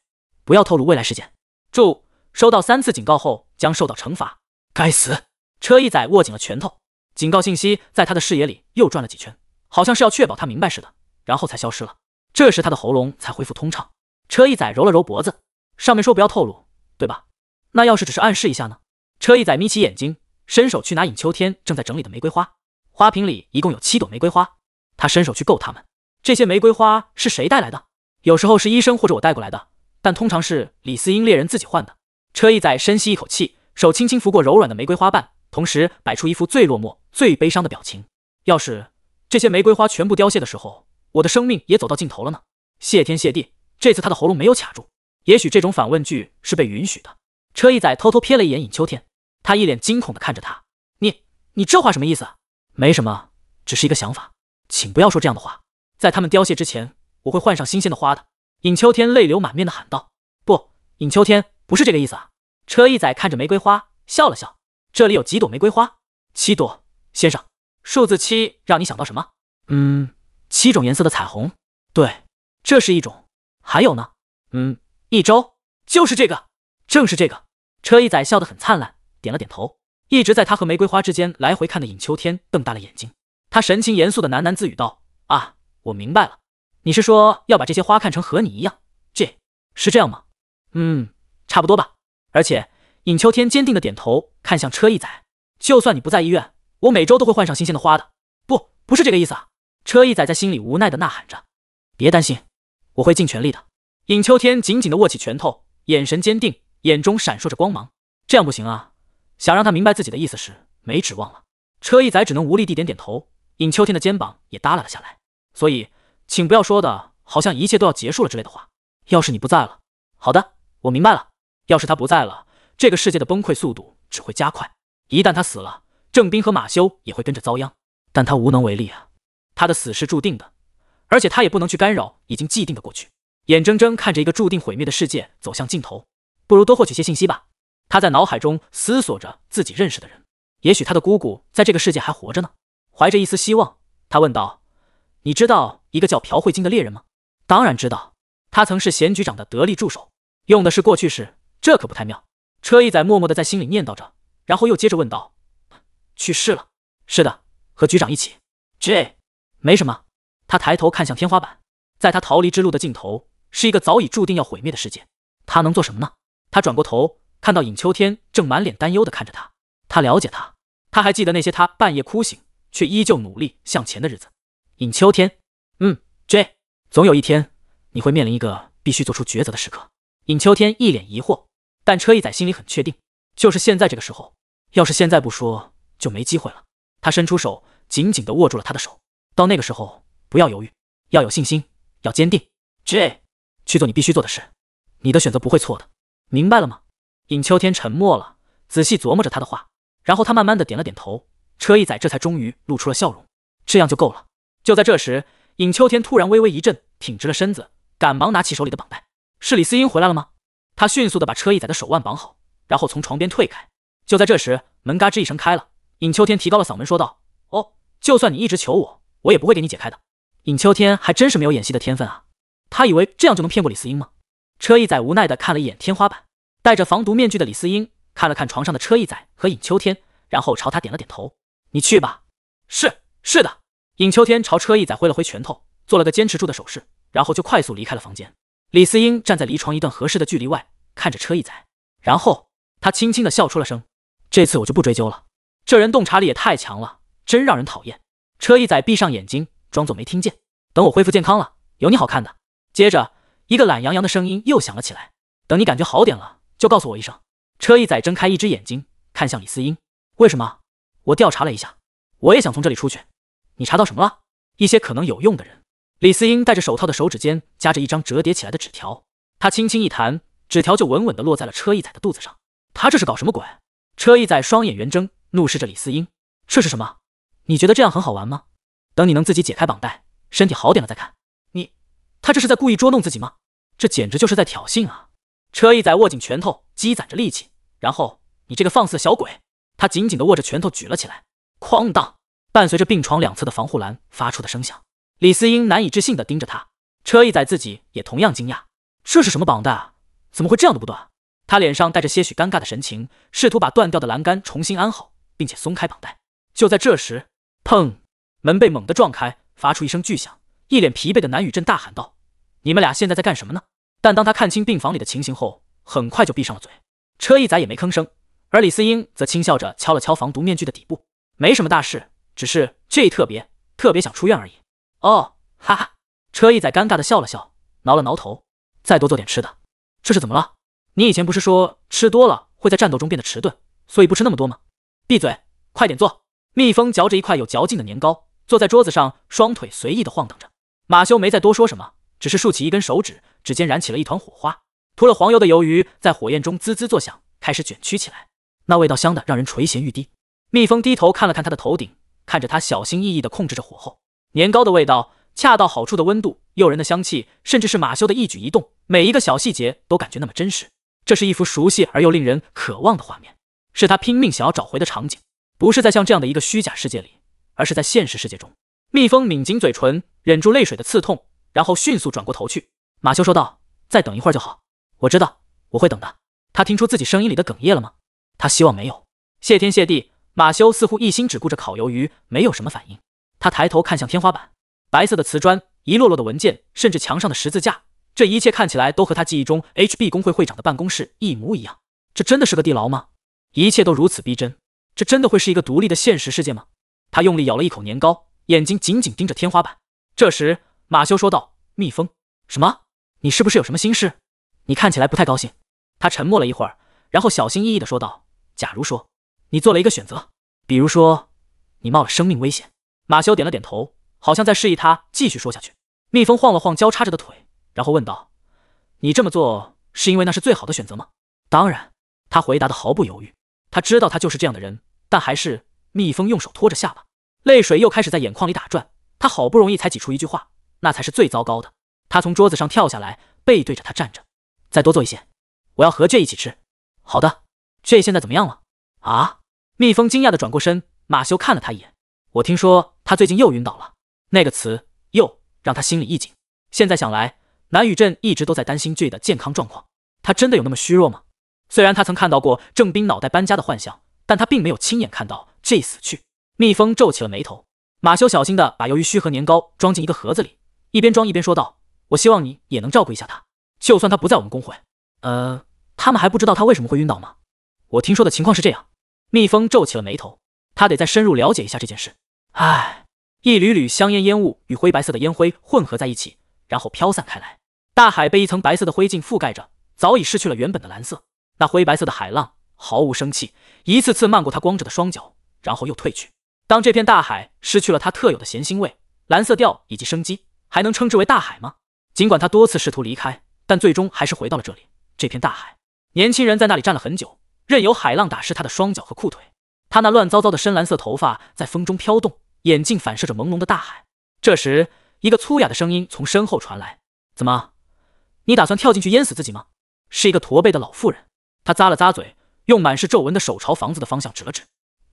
不要透露未来事件。注：收到三次警告后将受到惩罚。该死！车一仔握紧了拳头。警告信息在他的视野里又转了几圈，好像是要确保他明白似的。然后才消失了。这时他的喉咙才恢复通畅。车一仔揉了揉脖子。上面说不要透露，对吧？那要是只是暗示一下呢？车一仔眯起眼睛，伸手去拿尹秋天正在整理的玫瑰花。花瓶里一共有七朵玫瑰花。他伸手去够它们。这些玫瑰花是谁带来的？有时候是医生或者我带过来的，但通常是李思英猎人自己换的。车一仔深吸一口气，手轻轻拂过柔软的玫瑰花瓣，同时摆出一副最落寞、最悲伤的表情。要是这些玫瑰花全部凋谢的时候。我的生命也走到尽头了呢。谢天谢地，这次他的喉咙没有卡住。也许这种反问句是被允许的。车一仔偷偷瞥了一眼尹秋天，他一脸惊恐地看着他：“你、你这话什么意思？”“没什么，只是一个想法。”“请不要说这样的话。”“在他们凋谢之前，我会换上新鲜的花的。”尹秋天泪流满面地喊道：“不，尹秋天不是这个意思啊！”车一仔看着玫瑰花，笑了笑：“这里有几朵玫瑰花？七朵，先生。数字七让你想到什么？”“嗯。”七种颜色的彩虹，对，这是一种。还有呢？嗯，一周就是这个，正是这个。车一仔笑得很灿烂，点了点头。一直在他和玫瑰花之间来回看的尹秋天瞪大了眼睛，他神情严肃的喃喃自语道：“啊，我明白了，你是说要把这些花看成和你一样？这是这样吗？”“嗯，差不多吧。”而且尹秋天坚定的点头，看向车一仔：“就算你不在医院，我每周都会换上新鲜的花的。”“不，不是这个意思。”车一仔在心里无奈的呐喊着：“别担心，我会尽全力的。”尹秋天紧紧的握起拳头，眼神坚定，眼中闪烁着光芒。这样不行啊！想让他明白自己的意思时，没指望了。车一仔只能无力地点点头，尹秋天的肩膀也耷拉了下来。所以，请不要说的好像一切都要结束了之类的话。要是你不在了，好的，我明白了。要是他不在了，这个世界的崩溃速度只会加快。一旦他死了，郑斌和马修也会跟着遭殃。但他无能为力啊。他的死是注定的，而且他也不能去干扰已经既定的过去，眼睁睁看着一个注定毁灭的世界走向尽头，不如多获取些信息吧。他在脑海中思索着自己认识的人，也许他的姑姑在这个世界还活着呢。怀着一丝希望，他问道：“你知道一个叫朴慧晶的猎人吗？”“当然知道，他曾是贤局长的得力助手，用的是过去式，这可不太妙。”车一仔默默的在心里念叨着，然后又接着问道：“去世了？是的，和局长一起。” J。没什么。他抬头看向天花板，在他逃离之路的尽头，是一个早已注定要毁灭的世界。他能做什么呢？他转过头，看到尹秋天正满脸担忧地看着他。他了解他，他还记得那些他半夜哭醒，却依旧努力向前的日子。尹秋天，嗯，J，总有一天你会面临一个必须做出抉择的时刻。尹秋天一脸疑惑，但车一仔心里很确定，就是现在这个时候。要是现在不说，就没机会了。他伸出手，紧紧地握住了他的手。到那个时候，不要犹豫，要有信心，要坚定，J，去做你必须做的事，你的选择不会错的，明白了吗？尹秋天沉默了，仔细琢磨着他的话，然后他慢慢的点了点头。车一仔这才终于露出了笑容，这样就够了。就在这时，尹秋天突然微微一震，挺直了身子，赶忙拿起手里的绑带。是李思英回来了吗？他迅速的把车一仔的手腕绑好，然后从床边退开。就在这时，门嘎吱一声开了，尹秋天提高了嗓门说道：“哦，就算你一直求我。”我也不会给你解开的。尹秋天还真是没有演戏的天分啊！他以为这样就能骗过李思英吗？车一仔无奈的看了一眼天花板。戴着防毒面具的李思英看了看床上的车一仔和尹秋天，然后朝他点了点头：“你去吧。”“是，是的。”尹秋天朝车一仔挥了挥拳头，做了个坚持住的手势，然后就快速离开了房间。李思英站在离床一段合适的距离外，看着车一仔，然后他轻轻的笑出了声：“这次我就不追究了。这人洞察力也太强了，真让人讨厌。”车一仔闭上眼睛，装作没听见。等我恢复健康了，有你好看的。接着，一个懒洋洋的声音又响了起来：“等你感觉好点了，就告诉我一声。”车一仔睁开一只眼睛，看向李思英：“为什么？我调查了一下，我也想从这里出去。你查到什么了？一些可能有用的人。”李思英戴着手套的手指间夹着一张折叠起来的纸条，他轻轻一弹，纸条就稳稳地落在了车一仔的肚子上。他这是搞什么鬼？车一仔双眼圆睁，怒视着李思英：“这是什么？”你觉得这样很好玩吗？等你能自己解开绑带，身体好点了再看。你，他这是在故意捉弄自己吗？这简直就是在挑衅啊！车一仔握紧拳头，积攒着力气，然后你这个放肆小鬼！他紧紧地握着拳头举了起来，哐当！伴随着病床两侧的防护栏发出的声响，李思英难以置信地盯着他。车一仔自己也同样惊讶，这是什么绑带？啊？怎么会这样的不断？他脸上带着些许尴尬的神情，试图把断掉的栏杆重新安好，并且松开绑带。就在这时，砰！门被猛地撞开，发出一声巨响。一脸疲惫的南雨镇大喊道：“你们俩现在在干什么呢？”但当他看清病房里的情形后，很快就闭上了嘴。车一仔也没吭声，而李思英则轻笑着敲了敲防毒面具的底部：“没什么大事，只是这特别特别想出院而已。”哦，哈哈。车一仔尴尬的笑了笑，挠了挠头：“再多做点吃的。”这是怎么了？你以前不是说吃多了会在战斗中变得迟钝，所以不吃那么多吗？闭嘴！快点做。蜜蜂嚼着一块有嚼劲的年糕，坐在桌子上，双腿随意的晃荡着。马修没再多说什么，只是竖起一根手指，指尖燃起了一团火花。涂了黄油的鱿鱼在火焰中滋滋作响，开始卷曲起来，那味道香的让人垂涎欲滴。蜜蜂低头看了看他的头顶，看着他小心翼翼地控制着火候。年糕的味道，恰到好处的温度，诱人的香气，甚至是马修的一举一动，每一个小细节都感觉那么真实。这是一幅熟悉而又令人渴望的画面，是他拼命想要找回的场景。不是在像这样的一个虚假世界里，而是在现实世界中。蜜蜂抿紧嘴唇，忍住泪水的刺痛，然后迅速转过头去。马修说道：“再等一会儿就好，我知道，我会等的。”他听出自己声音里的哽咽了吗？他希望没有。谢天谢地，马修似乎一心只顾着烤鱿鱼，没有什么反应。他抬头看向天花板，白色的瓷砖、一摞摞的文件，甚至墙上的十字架，这一切看起来都和他记忆中 HB 工会会长的办公室一模一样。这真的是个地牢吗？一切都如此逼真。这真的会是一个独立的现实世界吗？他用力咬了一口年糕，眼睛紧紧盯着天花板。这时，马修说道：“蜜蜂，什么？你是不是有什么心事？你看起来不太高兴。”他沉默了一会儿，然后小心翼翼地说道：“假如说你做了一个选择，比如说你冒了生命危险。”马修点了点头，好像在示意他继续说下去。蜜蜂晃了晃交叉着的腿，然后问道：“你这么做是因为那是最好的选择吗？”“当然。”他回答的毫不犹豫。他知道他就是这样的人，但还是蜜蜂用手托着下巴，泪水又开始在眼眶里打转。他好不容易才挤出一句话：“那才是最糟糕的。”他从桌子上跳下来，背对着他站着。再多做一些，我要和 J 一起吃。好的。这现在怎么样了？啊！蜜蜂惊讶的转过身。马修看了他一眼。我听说他最近又晕倒了。那个词又让他心里一紧。现在想来，南雨镇一直都在担心 J 的健康状况。他真的有那么虚弱吗？虽然他曾看到过郑斌脑袋搬家的幻象，但他并没有亲眼看到 J 死去。蜜蜂皱起了眉头。马修小心地把鱿鱼须和年糕装进一个盒子里，一边装一边说道：“我希望你也能照顾一下他，就算他不在我们工会……呃，他们还不知道他为什么会晕倒吗？我听说的情况是这样。”蜜蜂皱起了眉头，他得再深入了解一下这件事。唉，一缕缕香烟烟雾与灰白色的烟灰混合在一起，然后飘散开来。大海被一层白色的灰烬覆盖着，早已失去了原本的蓝色。那灰白色的海浪毫无生气，一次次漫过他光着的双脚，然后又退去。当这片大海失去了它特有的咸腥味、蓝色调以及生机，还能称之为大海吗？尽管他多次试图离开，但最终还是回到了这里，这片大海。年轻人在那里站了很久，任由海浪打湿他的双脚和裤腿。他那乱糟糟的深蓝色头发在风中飘动，眼镜反射着朦胧的大海。这时，一个粗哑的声音从身后传来：“怎么，你打算跳进去淹死自己吗？”是一个驼背的老妇人。他咂了咂嘴，用满是皱纹的手朝房子的方向指了指：“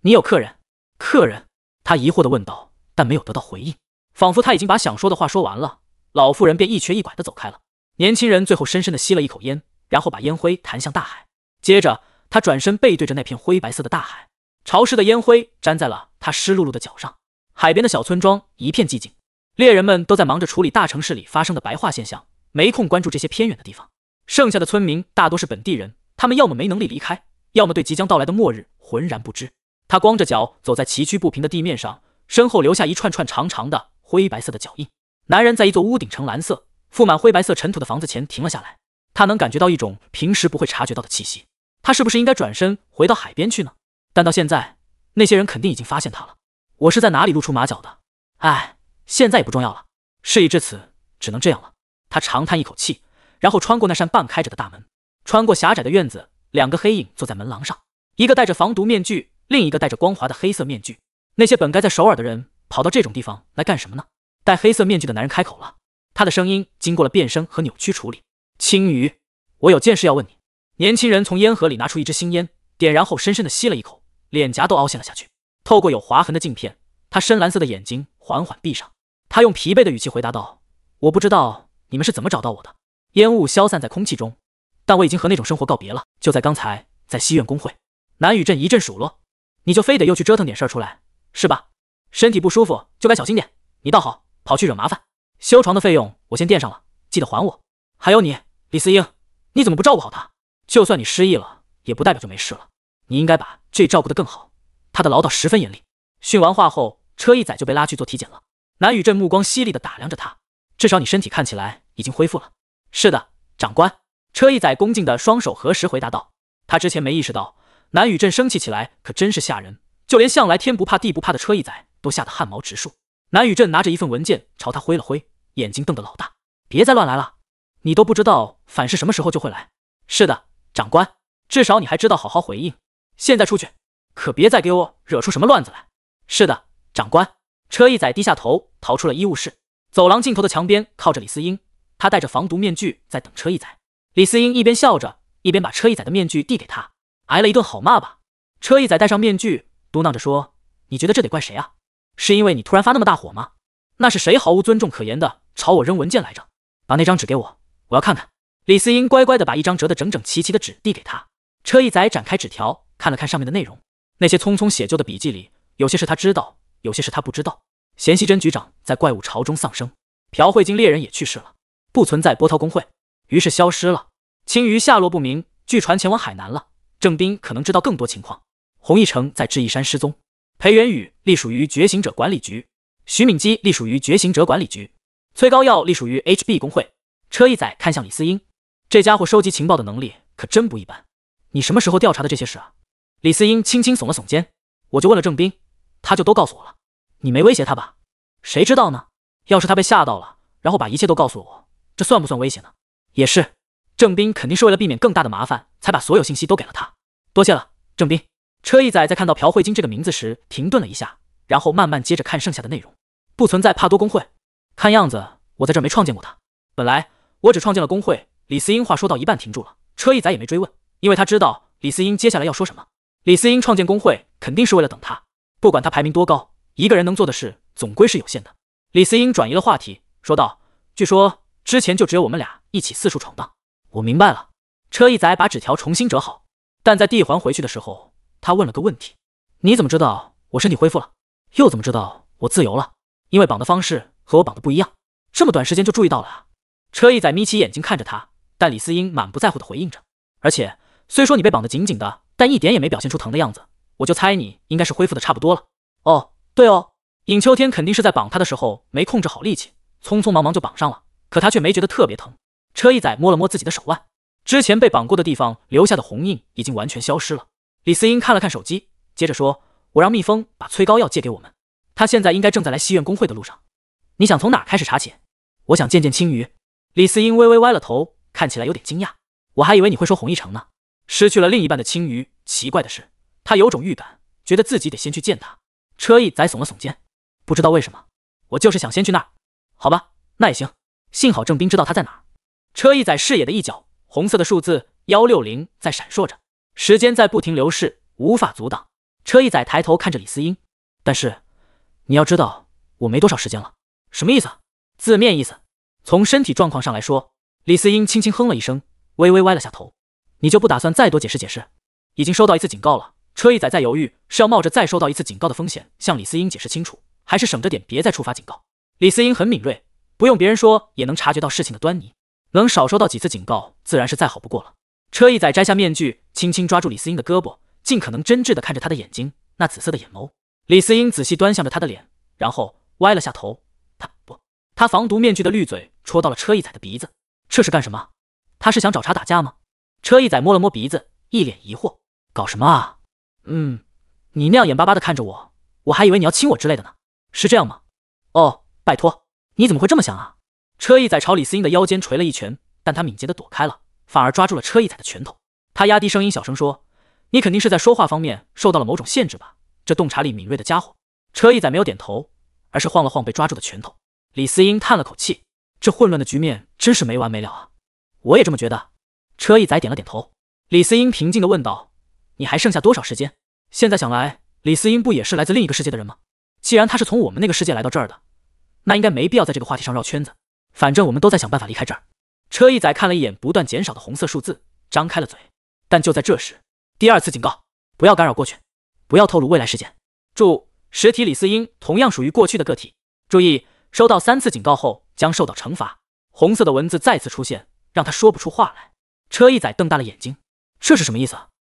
你有客人？”客人？他疑惑地问道，但没有得到回应，仿佛他已经把想说的话说完了。老妇人便一瘸一拐地走开了。年轻人最后深深地吸了一口烟，然后把烟灰弹向大海。接着，他转身背对着那片灰白色的大海，潮湿的烟灰粘在了他湿漉漉的脚上。海边的小村庄一片寂静，猎人们都在忙着处理大城市里发生的白化现象，没空关注这些偏远的地方。剩下的村民大多是本地人。他们要么没能力离开，要么对即将到来的末日浑然不知。他光着脚走在崎岖不平的地面上，身后留下一串串长长的灰白色的脚印。男人在一座屋顶呈蓝色、覆满灰白色尘土的房子前停了下来。他能感觉到一种平时不会察觉到的气息。他是不是应该转身回到海边去呢？但到现在，那些人肯定已经发现他了。我是在哪里露出马脚的？唉，现在也不重要了。事已至此，只能这样了。他长叹一口气，然后穿过那扇半开着的大门。穿过狭窄的院子，两个黑影坐在门廊上，一个戴着防毒面具，另一个戴着光滑的黑色面具。那些本该在首尔的人跑到这种地方来干什么呢？戴黑色面具的男人开口了，他的声音经过了变声和扭曲处理。青鱼，我有件事要问你。年轻人从烟盒里拿出一支新烟，点燃后深深地吸了一口，脸颊都凹陷了下去。透过有划痕的镜片，他深蓝色的眼睛缓缓闭上。他用疲惫的语气回答道：“我不知道你们是怎么找到我的。”烟雾消散在空气中。但我已经和那种生活告别了。就在刚才，在西院工会，南雨镇一阵数落，你就非得又去折腾点事儿出来，是吧？身体不舒服就该小心点，你倒好，跑去惹麻烦。修床的费用我先垫上了，记得还我。还有你，李思英，你怎么不照顾好他？就算你失忆了，也不代表就没事了。你应该把这照顾得更好。他的唠叨十分严厉。训完话后，车一仔就被拉去做体检了。南雨镇目光犀利地打量着他，至少你身体看起来已经恢复了。是的，长官。车一仔恭敬的双手合十，回答道：“他之前没意识到，南宇镇生气起来可真是吓人，就连向来天不怕地不怕的车一仔都吓得汗毛直竖。”南宇镇拿着一份文件朝他挥了挥，眼睛瞪得老大：“别再乱来了！你都不知道反噬什么时候就会来。”“是的，长官。至少你还知道好好回应。”“现在出去，可别再给我惹出什么乱子来。”“是的，长官。”车一仔低下头，逃出了医务室。走廊尽头的墙边靠着李思英，他戴着防毒面具在等车一仔。李思英一边笑着，一边把车一仔的面具递给他。挨了一顿好骂吧？车一仔戴上面具，嘟囔着说：“你觉得这得怪谁啊？是因为你突然发那么大火吗？那是谁毫无尊重可言的朝我扔文件来着？把那张纸给我，我要看看。”李思英乖乖的把一张折得整整齐齐的纸递给他。车一仔展开纸条，看了看上面的内容。那些匆匆写就的笔记里，有些是他知道，有些是他不知道。贤熙真局长在怪物潮中丧生，朴慧晶猎人也去世了。不存在波涛公会。于是消失了，青鱼下落不明，据传前往海南了。郑斌可能知道更多情况。洪义成在智异山失踪。裴元宇隶属于觉醒者管理局。徐敏基隶属于觉醒者管理局。崔高耀隶属于 HB 工会。车一仔看向李思英，这家伙收集情报的能力可真不一般。你什么时候调查的这些事啊？李思英轻轻耸了耸肩，我就问了郑斌，他就都告诉我了。你没威胁他吧？谁知道呢？要是他被吓到了，然后把一切都告诉我，这算不算威胁呢？也是，郑斌肯定是为了避免更大的麻烦，才把所有信息都给了他。多谢了，郑斌。车一仔在看到朴慧晶这个名字时停顿了一下，然后慢慢接着看剩下的内容。不存在帕多工会，看样子我在这没创建过他。本来我只创建了工会。李思英话说到一半停住了，车一仔也没追问，因为他知道李思英接下来要说什么。李思英创建工会肯定是为了等他，不管他排名多高，一个人能做的事总归是有限的。李思英转移了话题，说道：“据说。”之前就只有我们俩一起四处闯荡。我明白了。车一仔把纸条重新折好，但在地环回去的时候，他问了个问题：你怎么知道我身体恢复了？又怎么知道我自由了？因为绑的方式和我绑的不一样。这么短时间就注意到了啊？车一仔眯起眼睛看着他，但李思英满不在乎的回应着。而且虽说你被绑得紧紧的，但一点也没表现出疼的样子，我就猜你应该是恢复的差不多了。哦，对哦，尹秋天肯定是在绑他的时候没控制好力气，匆匆忙忙就绑上了。可他却没觉得特别疼。车一仔摸了摸自己的手腕，之前被绑过的地方留下的红印已经完全消失了。李思英看了看手机，接着说：“我让蜜蜂把催膏药借给我们，他现在应该正在来西苑工会的路上。你想从哪开始查起？我想见见青鱼。”李思英微微歪了头，看起来有点惊讶。我还以为你会说洪一城呢。失去了另一半的青鱼，奇怪的是，他有种预感，觉得自己得先去见他。车一仔耸了耸肩，不知道为什么，我就是想先去那儿。好吧，那也行。幸好郑斌知道他在哪儿。车一仔视野的一角，红色的数字幺六零在闪烁着，时间在不停流逝，无法阻挡。车一仔抬头看着李思英，但是你要知道，我没多少时间了。什么意思？字面意思。从身体状况上来说，李思英轻轻哼了一声，微微歪了下头。你就不打算再多解释解释？已经收到一次警告了。车一仔在犹豫，是要冒着再收到一次警告的风险向李思英解释清楚，还是省着点，别再触发警告？李思英很敏锐。不用别人说，也能察觉到事情的端倪，能少收到几次警告，自然是再好不过了。车一仔摘下面具，轻轻抓住李思英的胳膊，尽可能真挚地看着他的眼睛，那紫色的眼眸。李思英仔细端详着他的脸，然后歪了下头。他不，他防毒面具的绿嘴戳到了车一仔的鼻子，这是干什么？他是想找茬打架吗？车一仔摸了摸鼻子，一脸疑惑，搞什么啊？嗯，你那样眼巴巴的看着我，我还以为你要亲我之类的呢。是这样吗？哦，拜托。你怎么会这么想啊？车一仔朝李思英的腰间捶了一拳，但他敏捷地躲开了，反而抓住了车一仔的拳头。他压低声音，小声说：“你肯定是在说话方面受到了某种限制吧？这洞察力敏锐的家伙。”车一仔没有点头，而是晃了晃被抓住的拳头。李思英叹了口气：“这混乱的局面真是没完没了啊！”我也这么觉得。车一仔点了点头。李思英平静地问道：“你还剩下多少时间？”现在想来，李思英不也是来自另一个世界的人吗？既然他是从我们那个世界来到这儿的。那应该没必要在这个话题上绕圈子，反正我们都在想办法离开这儿。车一仔看了一眼不断减少的红色数字，张开了嘴，但就在这时，第二次警告：不要干扰过去，不要透露未来事件。注：实体李思英同样属于过去的个体。注意，收到三次警告后将受到惩罚。红色的文字再次出现，让他说不出话来。车一仔瞪大了眼睛，这是什么意思？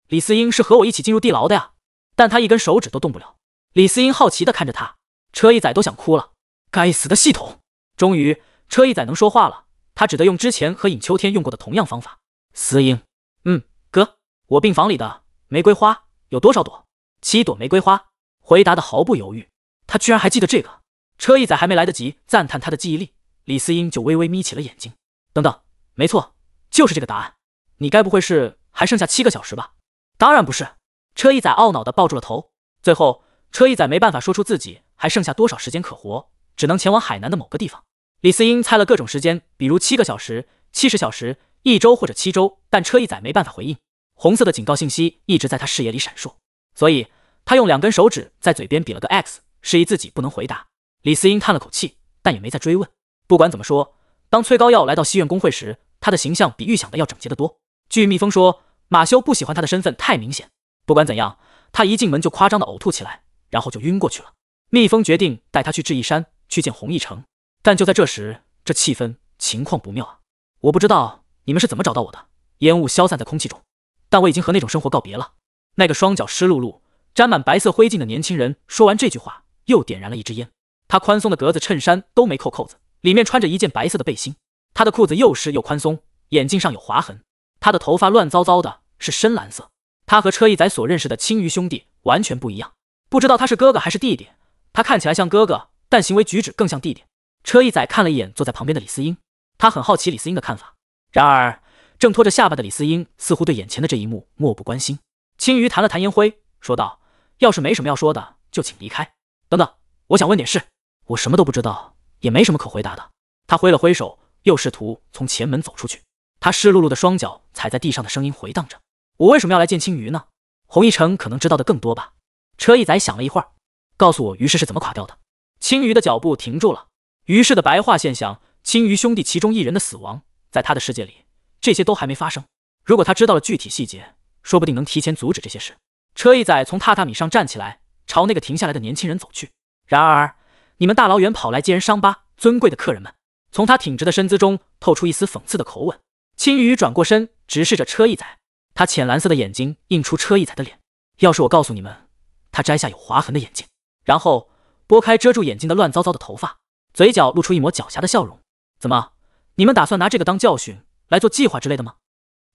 李思英是和我一起进入地牢的呀，但他一根手指都动不了。李思英好奇地看着他，车一仔都想哭了。该死的系统！终于，车一仔能说话了。他只得用之前和尹秋天用过的同样方法。司音，嗯，哥，我病房里的玫瑰花有多少朵？七朵玫瑰花。回答的毫不犹豫。他居然还记得这个。车一仔还没来得及赞叹他的记忆力，李司英就微微眯起了眼睛。等等，没错，就是这个答案。你该不会是还剩下七个小时吧？当然不是。车一仔懊恼的抱住了头。最后，车一仔没办法说出自己还剩下多少时间可活。只能前往海南的某个地方。李思英猜了各种时间，比如七个小时、七十小时、一周或者七周，但车一仔没办法回应。红色的警告信息一直在他视野里闪烁，所以他用两根手指在嘴边比了个 X，示意自己不能回答。李思英叹了口气，但也没再追问。不管怎么说，当崔高耀来到西苑工会时，他的形象比预想的要整洁得多。据蜜蜂说，马修不喜欢他的身份太明显。不管怎样，他一进门就夸张的呕吐起来，然后就晕过去了。蜜蜂决定带他去智异山。去见洪一城，但就在这时，这气氛情况不妙啊！我不知道你们是怎么找到我的。烟雾消散在空气中，但我已经和那种生活告别了。那个双脚湿漉漉、沾满白色灰烬的年轻人说完这句话，又点燃了一支烟。他宽松的格子衬衫都没扣扣子，里面穿着一件白色的背心。他的裤子又湿又宽松，眼镜上有划痕。他的头发乱糟糟的，是深蓝色。他和车一仔所认识的青鱼兄弟完全不一样，不知道他是哥哥还是弟弟。他看起来像哥哥。但行为举止更像弟弟。车一仔看了一眼坐在旁边的李思英，他很好奇李思英的看法。然而，正拖着下巴的李思英似乎对眼前的这一幕漠不关心。青鱼弹了弹烟灰，说道：“要是没什么要说的，就请离开。”等等，我想问点事。我什么都不知道，也没什么可回答的。他挥了挥手，又试图从前门走出去。他湿漉漉的双脚踩在地上的声音回荡着。我为什么要来见青鱼呢？洪一诚可能知道的更多吧。车一仔想了一会儿，告诉我余氏是怎么垮掉的。青鱼的脚步停住了。于是的白化现象，青鱼兄弟其中一人的死亡，在他的世界里，这些都还没发生。如果他知道了具体细节，说不定能提前阻止这些事。车一仔从榻榻米上站起来，朝那个停下来的年轻人走去。然而，你们大老远跑来揭人伤疤，尊贵的客人们，从他挺直的身姿中透出一丝讽刺的口吻。青鱼转过身，直视着车一仔，他浅蓝色的眼睛映出车一仔的脸。要是我告诉你们，他摘下有划痕的眼镜，然后。拨开遮住眼睛的乱糟糟的头发，嘴角露出一抹狡黠的笑容。怎么，你们打算拿这个当教训来做计划之类的吗？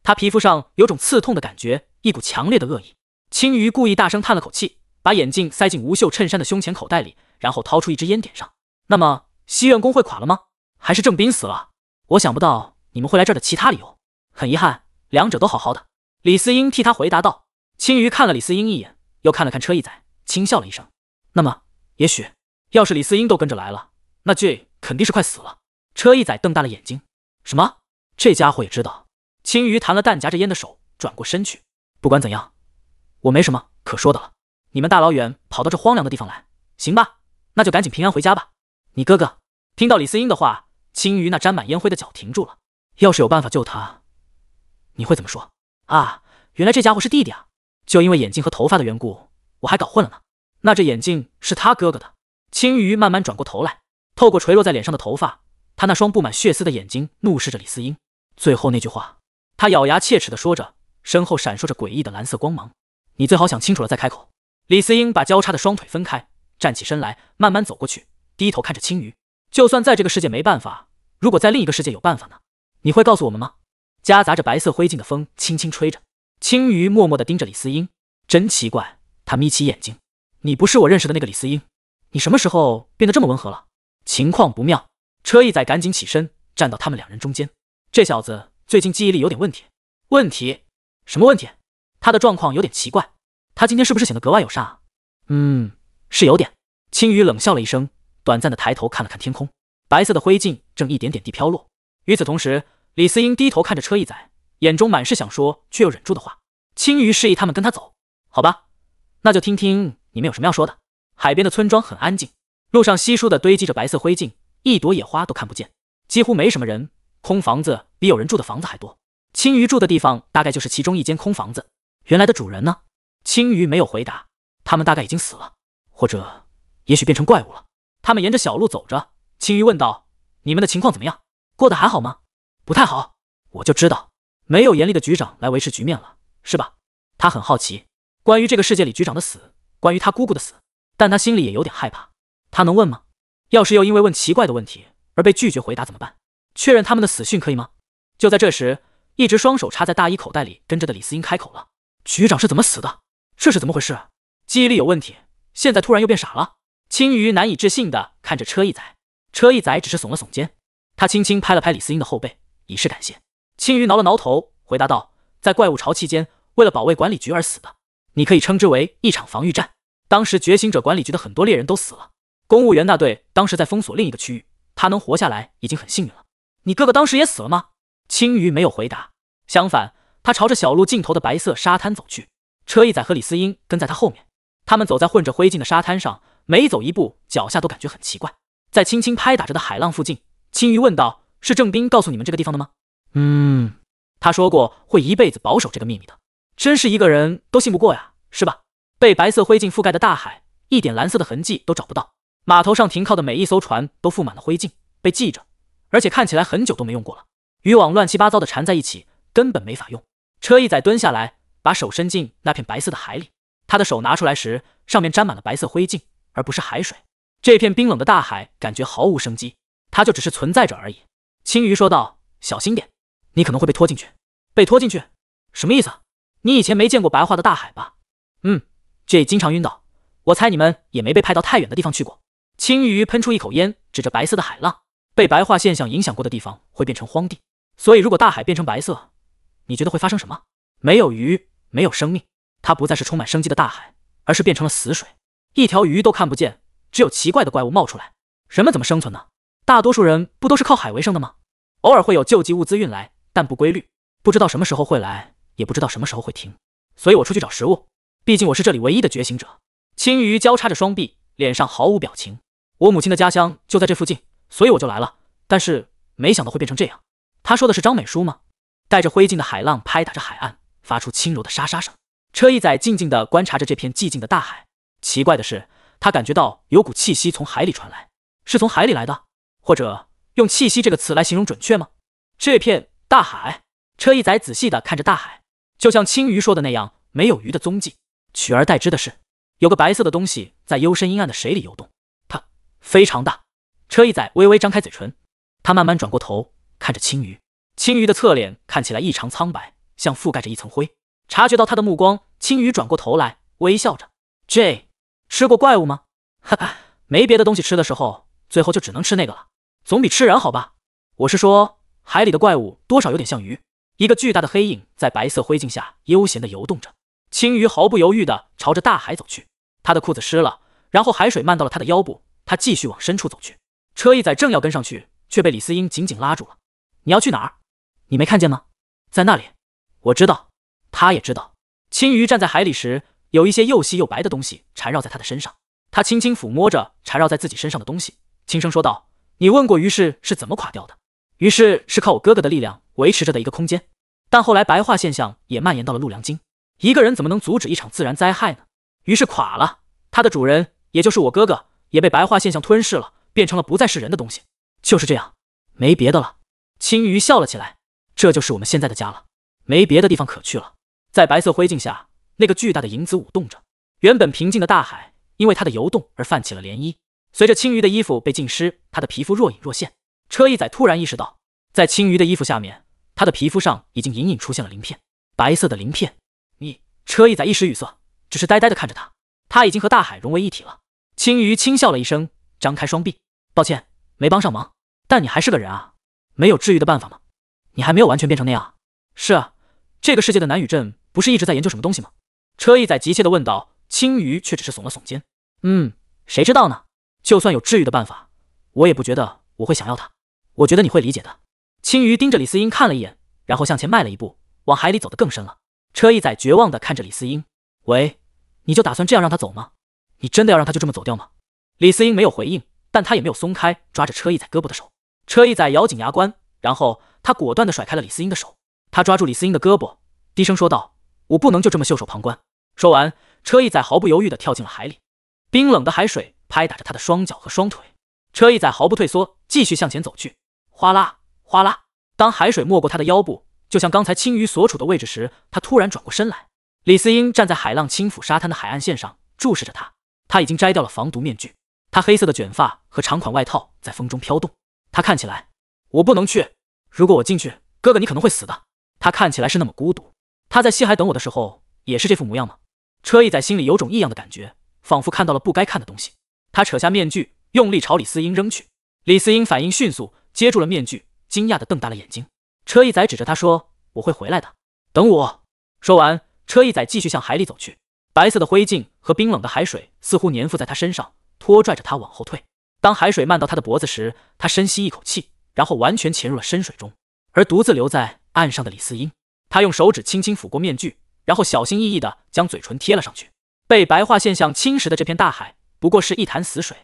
他皮肤上有种刺痛的感觉，一股强烈的恶意。青鱼故意大声叹了口气，把眼镜塞进无袖衬衫的胸前口袋里，然后掏出一支烟点上。那么，西院工会垮了吗？还是郑斌死了？我想不到你们会来这儿的其他理由。很遗憾，两者都好好的。李思英替他回答道。青鱼看了李思英一眼，又看了看车一仔，轻笑了一声。那么。也许，要是李思英都跟着来了，那这肯定是快死了。车一仔瞪大了眼睛，什么？这家伙也知道。青鱼弹了弹夹着烟的手，转过身去。不管怎样，我没什么可说的了。你们大老远跑到这荒凉的地方来，行吧？那就赶紧平安回家吧。你哥哥听到李思英的话，青鱼那沾满烟灰的脚停住了。要是有办法救他，你会怎么说？啊，原来这家伙是弟弟啊！就因为眼镜和头发的缘故，我还搞混了呢。那这眼镜是他哥哥的。青鱼慢慢转过头来，透过垂落在脸上的头发，他那双布满血丝的眼睛怒视着李思英。最后那句话，他咬牙切齿地说着，身后闪烁着诡异的蓝色光芒。你最好想清楚了再开口。李思英把交叉的双腿分开，站起身来，慢慢走过去，低头看着青鱼。就算在这个世界没办法，如果在另一个世界有办法呢？你会告诉我们吗？夹杂着白色灰烬的风轻轻吹着，青鱼默默的盯着李思英。真奇怪，他眯起眼睛。你不是我认识的那个李思英，你什么时候变得这么温和了？情况不妙，车一仔赶紧起身，站到他们两人中间。这小子最近记忆力有点问题，问题什么问题？他的状况有点奇怪，他今天是不是显得格外友善？嗯，是有点。青鱼冷笑了一声，短暂的抬头看了看天空，白色的灰烬正一点点地飘落。与此同时，李思英低头看着车一仔，眼中满是想说却又忍住的话。青鱼示意他们跟他走，好吧，那就听听。你们有什么要说的？海边的村庄很安静，路上稀疏的堆积着白色灰烬，一朵野花都看不见，几乎没什么人，空房子比有人住的房子还多。青鱼住的地方大概就是其中一间空房子。原来的主人呢？青鱼没有回答，他们大概已经死了，或者也许变成怪物了。他们沿着小路走着，青鱼问道：“你们的情况怎么样？过得还好吗？”“不太好。”“我就知道，没有严厉的局长来维持局面了，是吧？”他很好奇，关于这个世界里局长的死。关于他姑姑的死，但他心里也有点害怕。他能问吗？要是又因为问奇怪的问题而被拒绝回答怎么办？确认他们的死讯可以吗？就在这时，一直双手插在大衣口袋里跟着的李思英开口了：“局长是怎么死的？这是怎么回事？记忆力有问题，现在突然又变傻了。”青鱼难以置信地看着车一仔，车一仔只是耸了耸肩，他轻轻拍了拍李思英的后背，以示感谢。青鱼挠了挠头，回答道：“在怪物潮期间，为了保卫管理局而死的。”你可以称之为一场防御战。当时觉醒者管理局的很多猎人都死了。公务员大队当时在封锁另一个区域，他能活下来已经很幸运了。你哥哥当时也死了吗？青鱼没有回答。相反，他朝着小路尽头的白色沙滩走去。车一仔和李思英跟在他后面。他们走在混着灰烬的沙滩上，每走一步，脚下都感觉很奇怪。在轻轻拍打着的海浪附近，青鱼问道：“是郑斌告诉你们这个地方的吗？”“嗯。”他说过会一辈子保守这个秘密的。真是一个人都信不过呀，是吧？被白色灰烬覆盖的大海，一点蓝色的痕迹都找不到。码头上停靠的每一艘船都覆满了灰烬，被系着，而且看起来很久都没用过了。渔网乱七八糟的缠在一起，根本没法用。车一仔蹲下来，把手伸进那片白色的海里。他的手拿出来时，上面沾满了白色灰烬，而不是海水。这片冰冷的大海感觉毫无生机，它就只是存在着而已。青鱼说道：“小心点，你可能会被拖进去。”被拖进去？什么意思？你以前没见过白化的大海吧？嗯这经常晕倒，我猜你们也没被派到太远的地方去过。青鱼喷出一口烟，指着白色的海浪，被白化现象影响过的地方会变成荒地，所以如果大海变成白色，你觉得会发生什么？没有鱼，没有生命，它不再是充满生机的大海，而是变成了死水，一条鱼都看不见，只有奇怪的怪物冒出来，人们怎么生存呢？大多数人不都是靠海为生的吗？偶尔会有救济物资运来，但不规律，不知道什么时候会来。也不知道什么时候会停，所以我出去找食物。毕竟我是这里唯一的觉醒者。青鱼交叉着双臂，脸上毫无表情。我母亲的家乡就在这附近，所以我就来了。但是没想到会变成这样。他说的是张美淑吗？带着灰烬的海浪拍打着海岸，发出轻柔的沙沙声。车一仔静静地观察着这片寂静的大海。奇怪的是，他感觉到有股气息从海里传来，是从海里来的？或者用“气息”这个词来形容准确吗？这片大海。车一仔仔细的看着大海。就像青鱼说的那样，没有鱼的踪迹，取而代之的是有个白色的东西在幽深阴暗的水里游动。它非常大。车一仔微微张开嘴唇，他慢慢转过头看着青鱼。青鱼的侧脸看起来异常苍白，像覆盖着一层灰。察觉到他的目光，青鱼转过头来，微笑着。J，吃过怪物吗？哈哈，没别的东西吃的时候，最后就只能吃那个了，总比吃人好吧。我是说，海里的怪物多少有点像鱼。一个巨大的黑影在白色灰烬下悠闲地游动着。青鱼毫不犹豫地朝着大海走去，他的裤子湿了，然后海水漫到了他的腰部。他继续往深处走去。车一仔正要跟上去，却被李思英紧紧拉住了。你要去哪儿？你没看见吗？在那里。我知道。他也知道。青鱼站在海里时，有一些又细又白的东西缠绕在他的身上。他轻轻抚摸着缠绕在自己身上的东西，轻声说道：“你问过于是是怎么垮掉的？”于是是靠我哥哥的力量维持着的一个空间，但后来白化现象也蔓延到了陆良京，一个人怎么能阻止一场自然灾害呢？于是垮了，他的主人也就是我哥哥也被白化现象吞噬了，变成了不再是人的东西。就是这样，没别的了。青鱼笑了起来，这就是我们现在的家了，没别的地方可去了。在白色灰烬下，那个巨大的影子舞动着，原本平静的大海因为它的游动而泛起了涟漪。随着青鱼的衣服被浸湿，它的皮肤若隐若现。车一仔突然意识到，在青鱼的衣服下面，他的皮肤上已经隐隐出现了鳞片，白色的鳞片。你，车一仔一时语塞，只是呆呆的看着他。他已经和大海融为一体了。青鱼轻笑了一声，张开双臂：“抱歉，没帮上忙。但你还是个人啊，没有治愈的办法吗？你还没有完全变成那样。”“是啊，这个世界的南雨镇不是一直在研究什么东西吗？”车一仔急切的问道。青鱼却只是耸了耸肩：“嗯，谁知道呢？就算有治愈的办法，我也不觉得我会想要它。”我觉得你会理解的。青鱼盯着李思英看了一眼，然后向前迈了一步，往海里走得更深了。车一仔绝望地看着李思英：“喂，你就打算这样让他走吗？你真的要让他就这么走掉吗？”李思英没有回应，但他也没有松开抓着车一仔胳膊的手。车一仔咬紧牙关，然后他果断地甩开了李思英的手。他抓住李思英的胳膊，低声说道：“我不能就这么袖手旁观。”说完，车一仔毫不犹豫地跳进了海里。冰冷的海水拍打着他的双脚和双腿，车一仔毫不退缩，继续向前走去。哗啦哗啦，当海水没过他的腰部，就像刚才青鱼所处的位置时，他突然转过身来。李思英站在海浪轻抚沙滩的海岸线上，注视着他。他已经摘掉了防毒面具，他黑色的卷发和长款外套在风中飘动。他看起来……我不能去。如果我进去，哥哥你可能会死的。他看起来是那么孤独。他在西海等我的时候也是这副模样吗？车一仔心里有种异样的感觉，仿佛看到了不该看的东西。他扯下面具，用力朝李思英扔去。李思英反应迅速。接住了面具，惊讶的瞪大了眼睛。车一仔指着他说：“我会回来的，等我。”说完，车一仔继续向海里走去。白色的灰烬和冰冷的海水似乎粘附在他身上，拖拽着他往后退。当海水漫到他的脖子时，他深吸一口气，然后完全潜入了深水中。而独自留在岸上的李思英，他用手指轻轻抚过面具，然后小心翼翼地将嘴唇贴了上去。被白化现象侵蚀的这片大海，不过是一潭死水。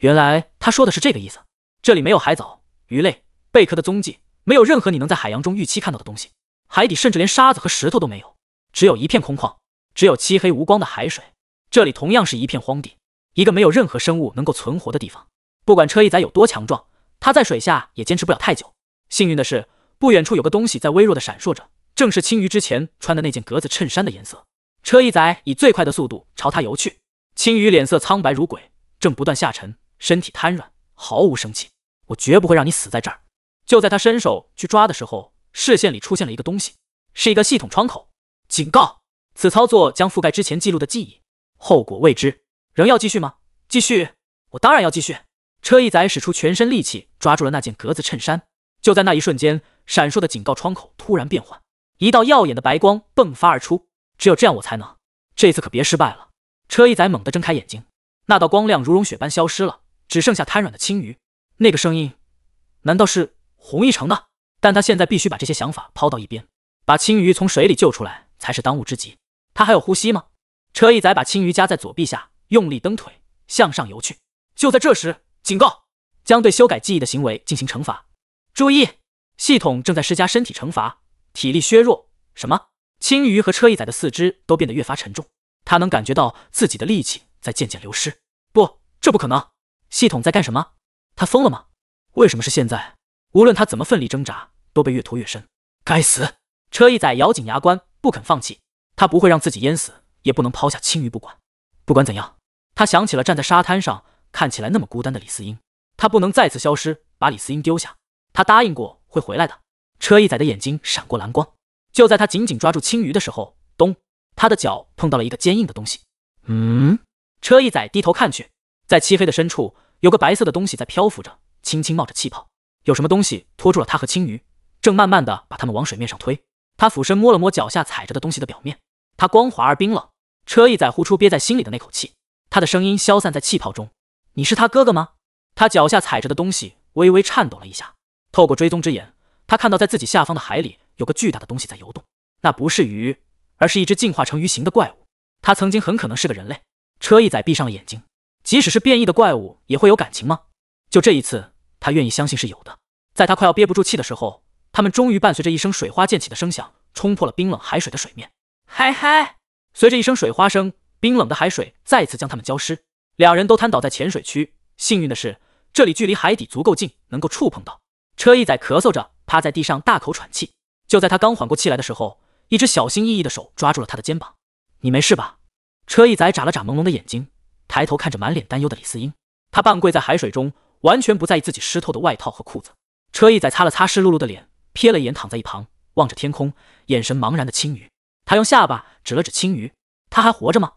原来他说的是这个意思。这里没有海藻。鱼类、贝壳的踪迹，没有任何你能在海洋中预期看到的东西。海底甚至连沙子和石头都没有，只有一片空旷，只有漆黑无光的海水。这里同样是一片荒地，一个没有任何生物能够存活的地方。不管车一仔有多强壮，他在水下也坚持不了太久。幸运的是，不远处有个东西在微弱的闪烁着，正是青鱼之前穿的那件格子衬衫的颜色。车一仔以最快的速度朝他游去。青鱼脸色苍白如鬼，正不断下沉，身体瘫软，毫无生气。我绝不会让你死在这儿！就在他伸手去抓的时候，视线里出现了一个东西，是一个系统窗口，警告：此操作将覆盖之前记录的记忆，后果未知。仍要继续吗？继续！我当然要继续。车一仔使出全身力气抓住了那件格子衬衫。就在那一瞬间，闪烁的警告窗口突然变换，一道耀眼的白光迸发而出。只有这样我才能……这次可别失败了！车一仔猛地睁开眼睛，那道光亮如融雪般消失了，只剩下瘫软的青鱼。那个声音，难道是洪一成的？但他现在必须把这些想法抛到一边，把青鱼从水里救出来才是当务之急。他还有呼吸吗？车一仔把青鱼夹在左臂下，用力蹬腿向上游去。就在这时，警告：将对修改记忆的行为进行惩罚。注意，系统正在施加身体惩罚，体力削弱。什么？青鱼和车一仔的四肢都变得越发沉重，他能感觉到自己的力气在渐渐流失。不，这不可能！系统在干什么？他疯了吗？为什么是现在？无论他怎么奋力挣扎，都被越拖越深。该死！车一仔咬紧牙关，不肯放弃。他不会让自己淹死，也不能抛下青鱼不管。不管怎样，他想起了站在沙滩上看起来那么孤单的李思英。他不能再次消失，把李思英丢下。他答应过会回来的。车一仔的眼睛闪过蓝光。就在他紧紧抓住青鱼的时候，咚！他的脚碰到了一个坚硬的东西。嗯？车一仔低头看去，在漆黑的深处。有个白色的东西在漂浮着，轻轻冒着气泡。有什么东西拖住了他和青鱼，正慢慢的把他们往水面上推。他俯身摸了摸脚下踩着的东西的表面，它光滑而冰冷。车一仔呼出憋在心里的那口气，他的声音消散在气泡中。你是他哥哥吗？他脚下踩着的东西微微颤抖了一下。透过追踪之眼，他看到在自己下方的海里有个巨大的东西在游动。那不是鱼，而是一只进化成鱼形的怪物。他曾经很可能是个人类。车一仔闭上了眼睛。即使是变异的怪物也会有感情吗？就这一次，他愿意相信是有的。在他快要憋不住气的时候，他们终于伴随着一声水花溅起的声响，冲破了冰冷海水的水面。嗨嗨！随着一声水花声，冰冷的海水再次将他们浇湿。两人都瘫倒在浅水区，幸运的是，这里距离海底足够近，能够触碰到。车一仔咳嗽着，趴在地上大口喘气。就在他刚缓过气来的时候，一只小心翼翼的手抓住了他的肩膀。“你没事吧？”车一仔眨了眨朦胧的眼睛。抬头看着满脸担忧的李思英，他半跪在海水中，完全不在意自己湿透的外套和裤子。车一仔擦了擦湿漉漉的脸，瞥了一眼躺在一旁、望着天空、眼神茫然的青鱼，他用下巴指了指青鱼：“他还活着吗？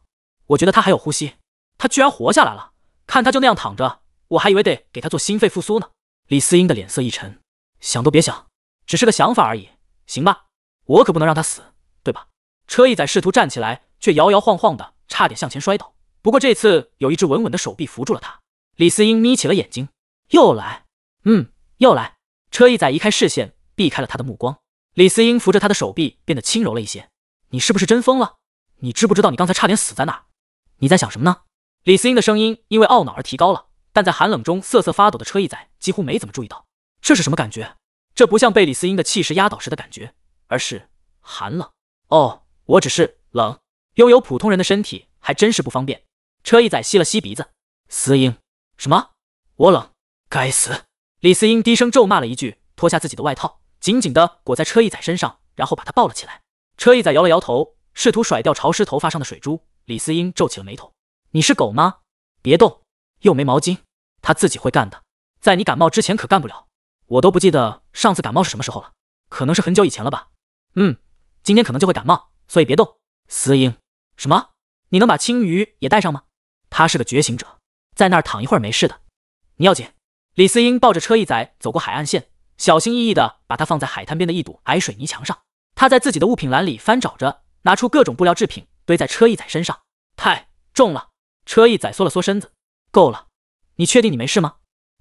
我觉得他还有呼吸。他居然活下来了！看他就那样躺着，我还以为得给他做心肺复苏呢。”李思英的脸色一沉：“想都别想，只是个想法而已，行吧？我可不能让他死，对吧？”车一仔试图站起来，却摇摇晃晃的，差点向前摔倒。不过这次有一只稳稳的手臂扶住了他。李思英眯起了眼睛，又来，嗯，又来。车一仔移开视线，避开了他的目光。李思英扶着他的手臂变得轻柔了一些。你是不是真疯了？你知不知道你刚才差点死在哪儿？你在想什么呢？李思英的声音因为懊恼而提高了，但在寒冷中瑟瑟发抖的车一仔几乎没怎么注意到。这是什么感觉？这不像被李思英的气势压倒时的感觉，而是寒冷。哦，我只是冷。拥有普通人的身体还真是不方便。车一仔吸了吸鼻子，司英，什么？我冷，该死！李司英低声咒骂了一句，脱下自己的外套，紧紧的裹在车一仔身上，然后把他抱了起来。车一仔摇了摇头，试图甩掉潮湿头发上的水珠。李司英皱起了眉头：“你是狗吗？别动，又没毛巾，他自己会干的。在你感冒之前可干不了。我都不记得上次感冒是什么时候了，可能是很久以前了吧。嗯，今天可能就会感冒，所以别动。司英，什么？你能把青鱼也带上吗？”他是个觉醒者，在那儿躺一会儿没事的。你要紧？李思英抱着车一仔走过海岸线，小心翼翼地把他放在海滩边的一堵矮水泥墙上。他在自己的物品栏里翻找着，拿出各种布料制品堆在车一仔身上。太重了！车一仔缩了缩身子。够了！你确定你没事吗？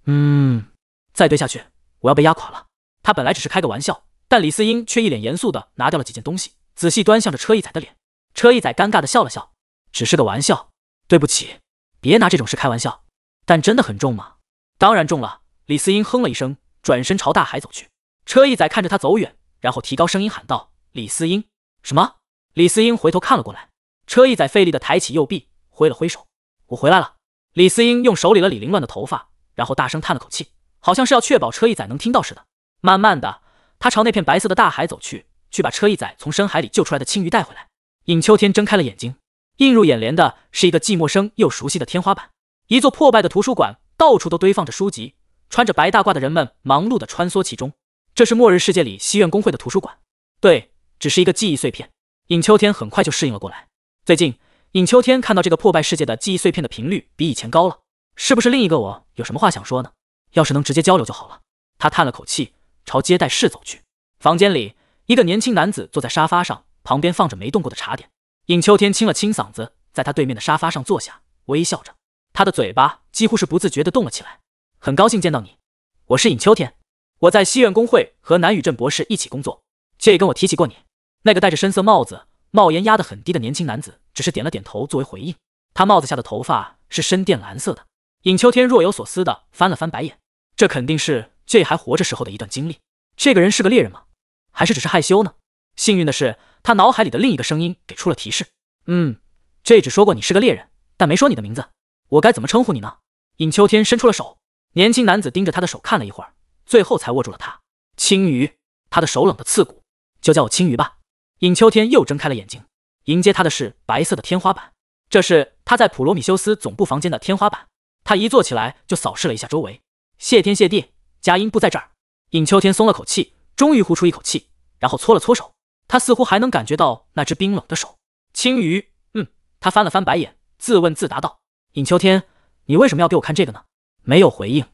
嗯。再堆下去，我要被压垮了。他本来只是开个玩笑，但李思英却一脸严肃地拿掉了几件东西，仔细端详着车一仔的脸。车一仔尴尬地笑了笑：“只是个玩笑。”对不起，别拿这种事开玩笑。但真的很重吗？当然重了。李思英哼了一声，转身朝大海走去。车一仔看着他走远，然后提高声音喊道：“李思英！”什么？李思英回头看了过来。车一仔费力的抬起右臂，挥了挥手：“我回来了。”李思英用手理了理凌乱的头发，然后大声叹了口气，好像是要确保车一仔能听到似的。慢慢的，他朝那片白色的大海走去，去把车一仔从深海里救出来的青鱼带回来。尹秋天睁开了眼睛。映入眼帘的是一个既陌生又熟悉的天花板，一座破败的图书馆，到处都堆放着书籍，穿着白大褂的人们忙碌地穿梭其中。这是末日世界里西院工会的图书馆，对，只是一个记忆碎片。尹秋天很快就适应了过来。最近，尹秋天看到这个破败世界的记忆碎片的频率比以前高了，是不是另一个我有什么话想说呢？要是能直接交流就好了。他叹了口气，朝接待室走去。房间里，一个年轻男子坐在沙发上，旁边放着没动过的茶点。尹秋天清了清嗓子，在他对面的沙发上坐下，微笑着。他的嘴巴几乎是不自觉地动了起来。很高兴见到你，我是尹秋天，我在西苑工会和南宇镇博士一起工作。也跟我提起过你。那个戴着深色帽子、帽檐压得很低的年轻男子只是点了点头作为回应。他帽子下的头发是深靛蓝色的。尹秋天若有所思地翻了翻白眼，这肯定是 J 还活着时候的一段经历。这个人是个猎人吗？还是只是害羞呢？幸运的是。他脑海里的另一个声音给出了提示：“嗯这只说过你是个猎人，但没说你的名字，我该怎么称呼你呢？”尹秋天伸出了手，年轻男子盯着他的手看了一会儿，最后才握住了他。青鱼，他的手冷的刺骨，就叫我青鱼吧。尹秋天又睁开了眼睛，迎接他的是白色的天花板，这是他在普罗米修斯总部房间的天花板。他一坐起来就扫视了一下周围，谢天谢地，佳音不在这儿。尹秋天松了口气，终于呼出一口气，然后搓了搓手。他似乎还能感觉到那只冰冷的手。青鱼，嗯，他翻了翻白眼，自问自答道：“尹秋天，你为什么要给我看这个呢？”没有回应。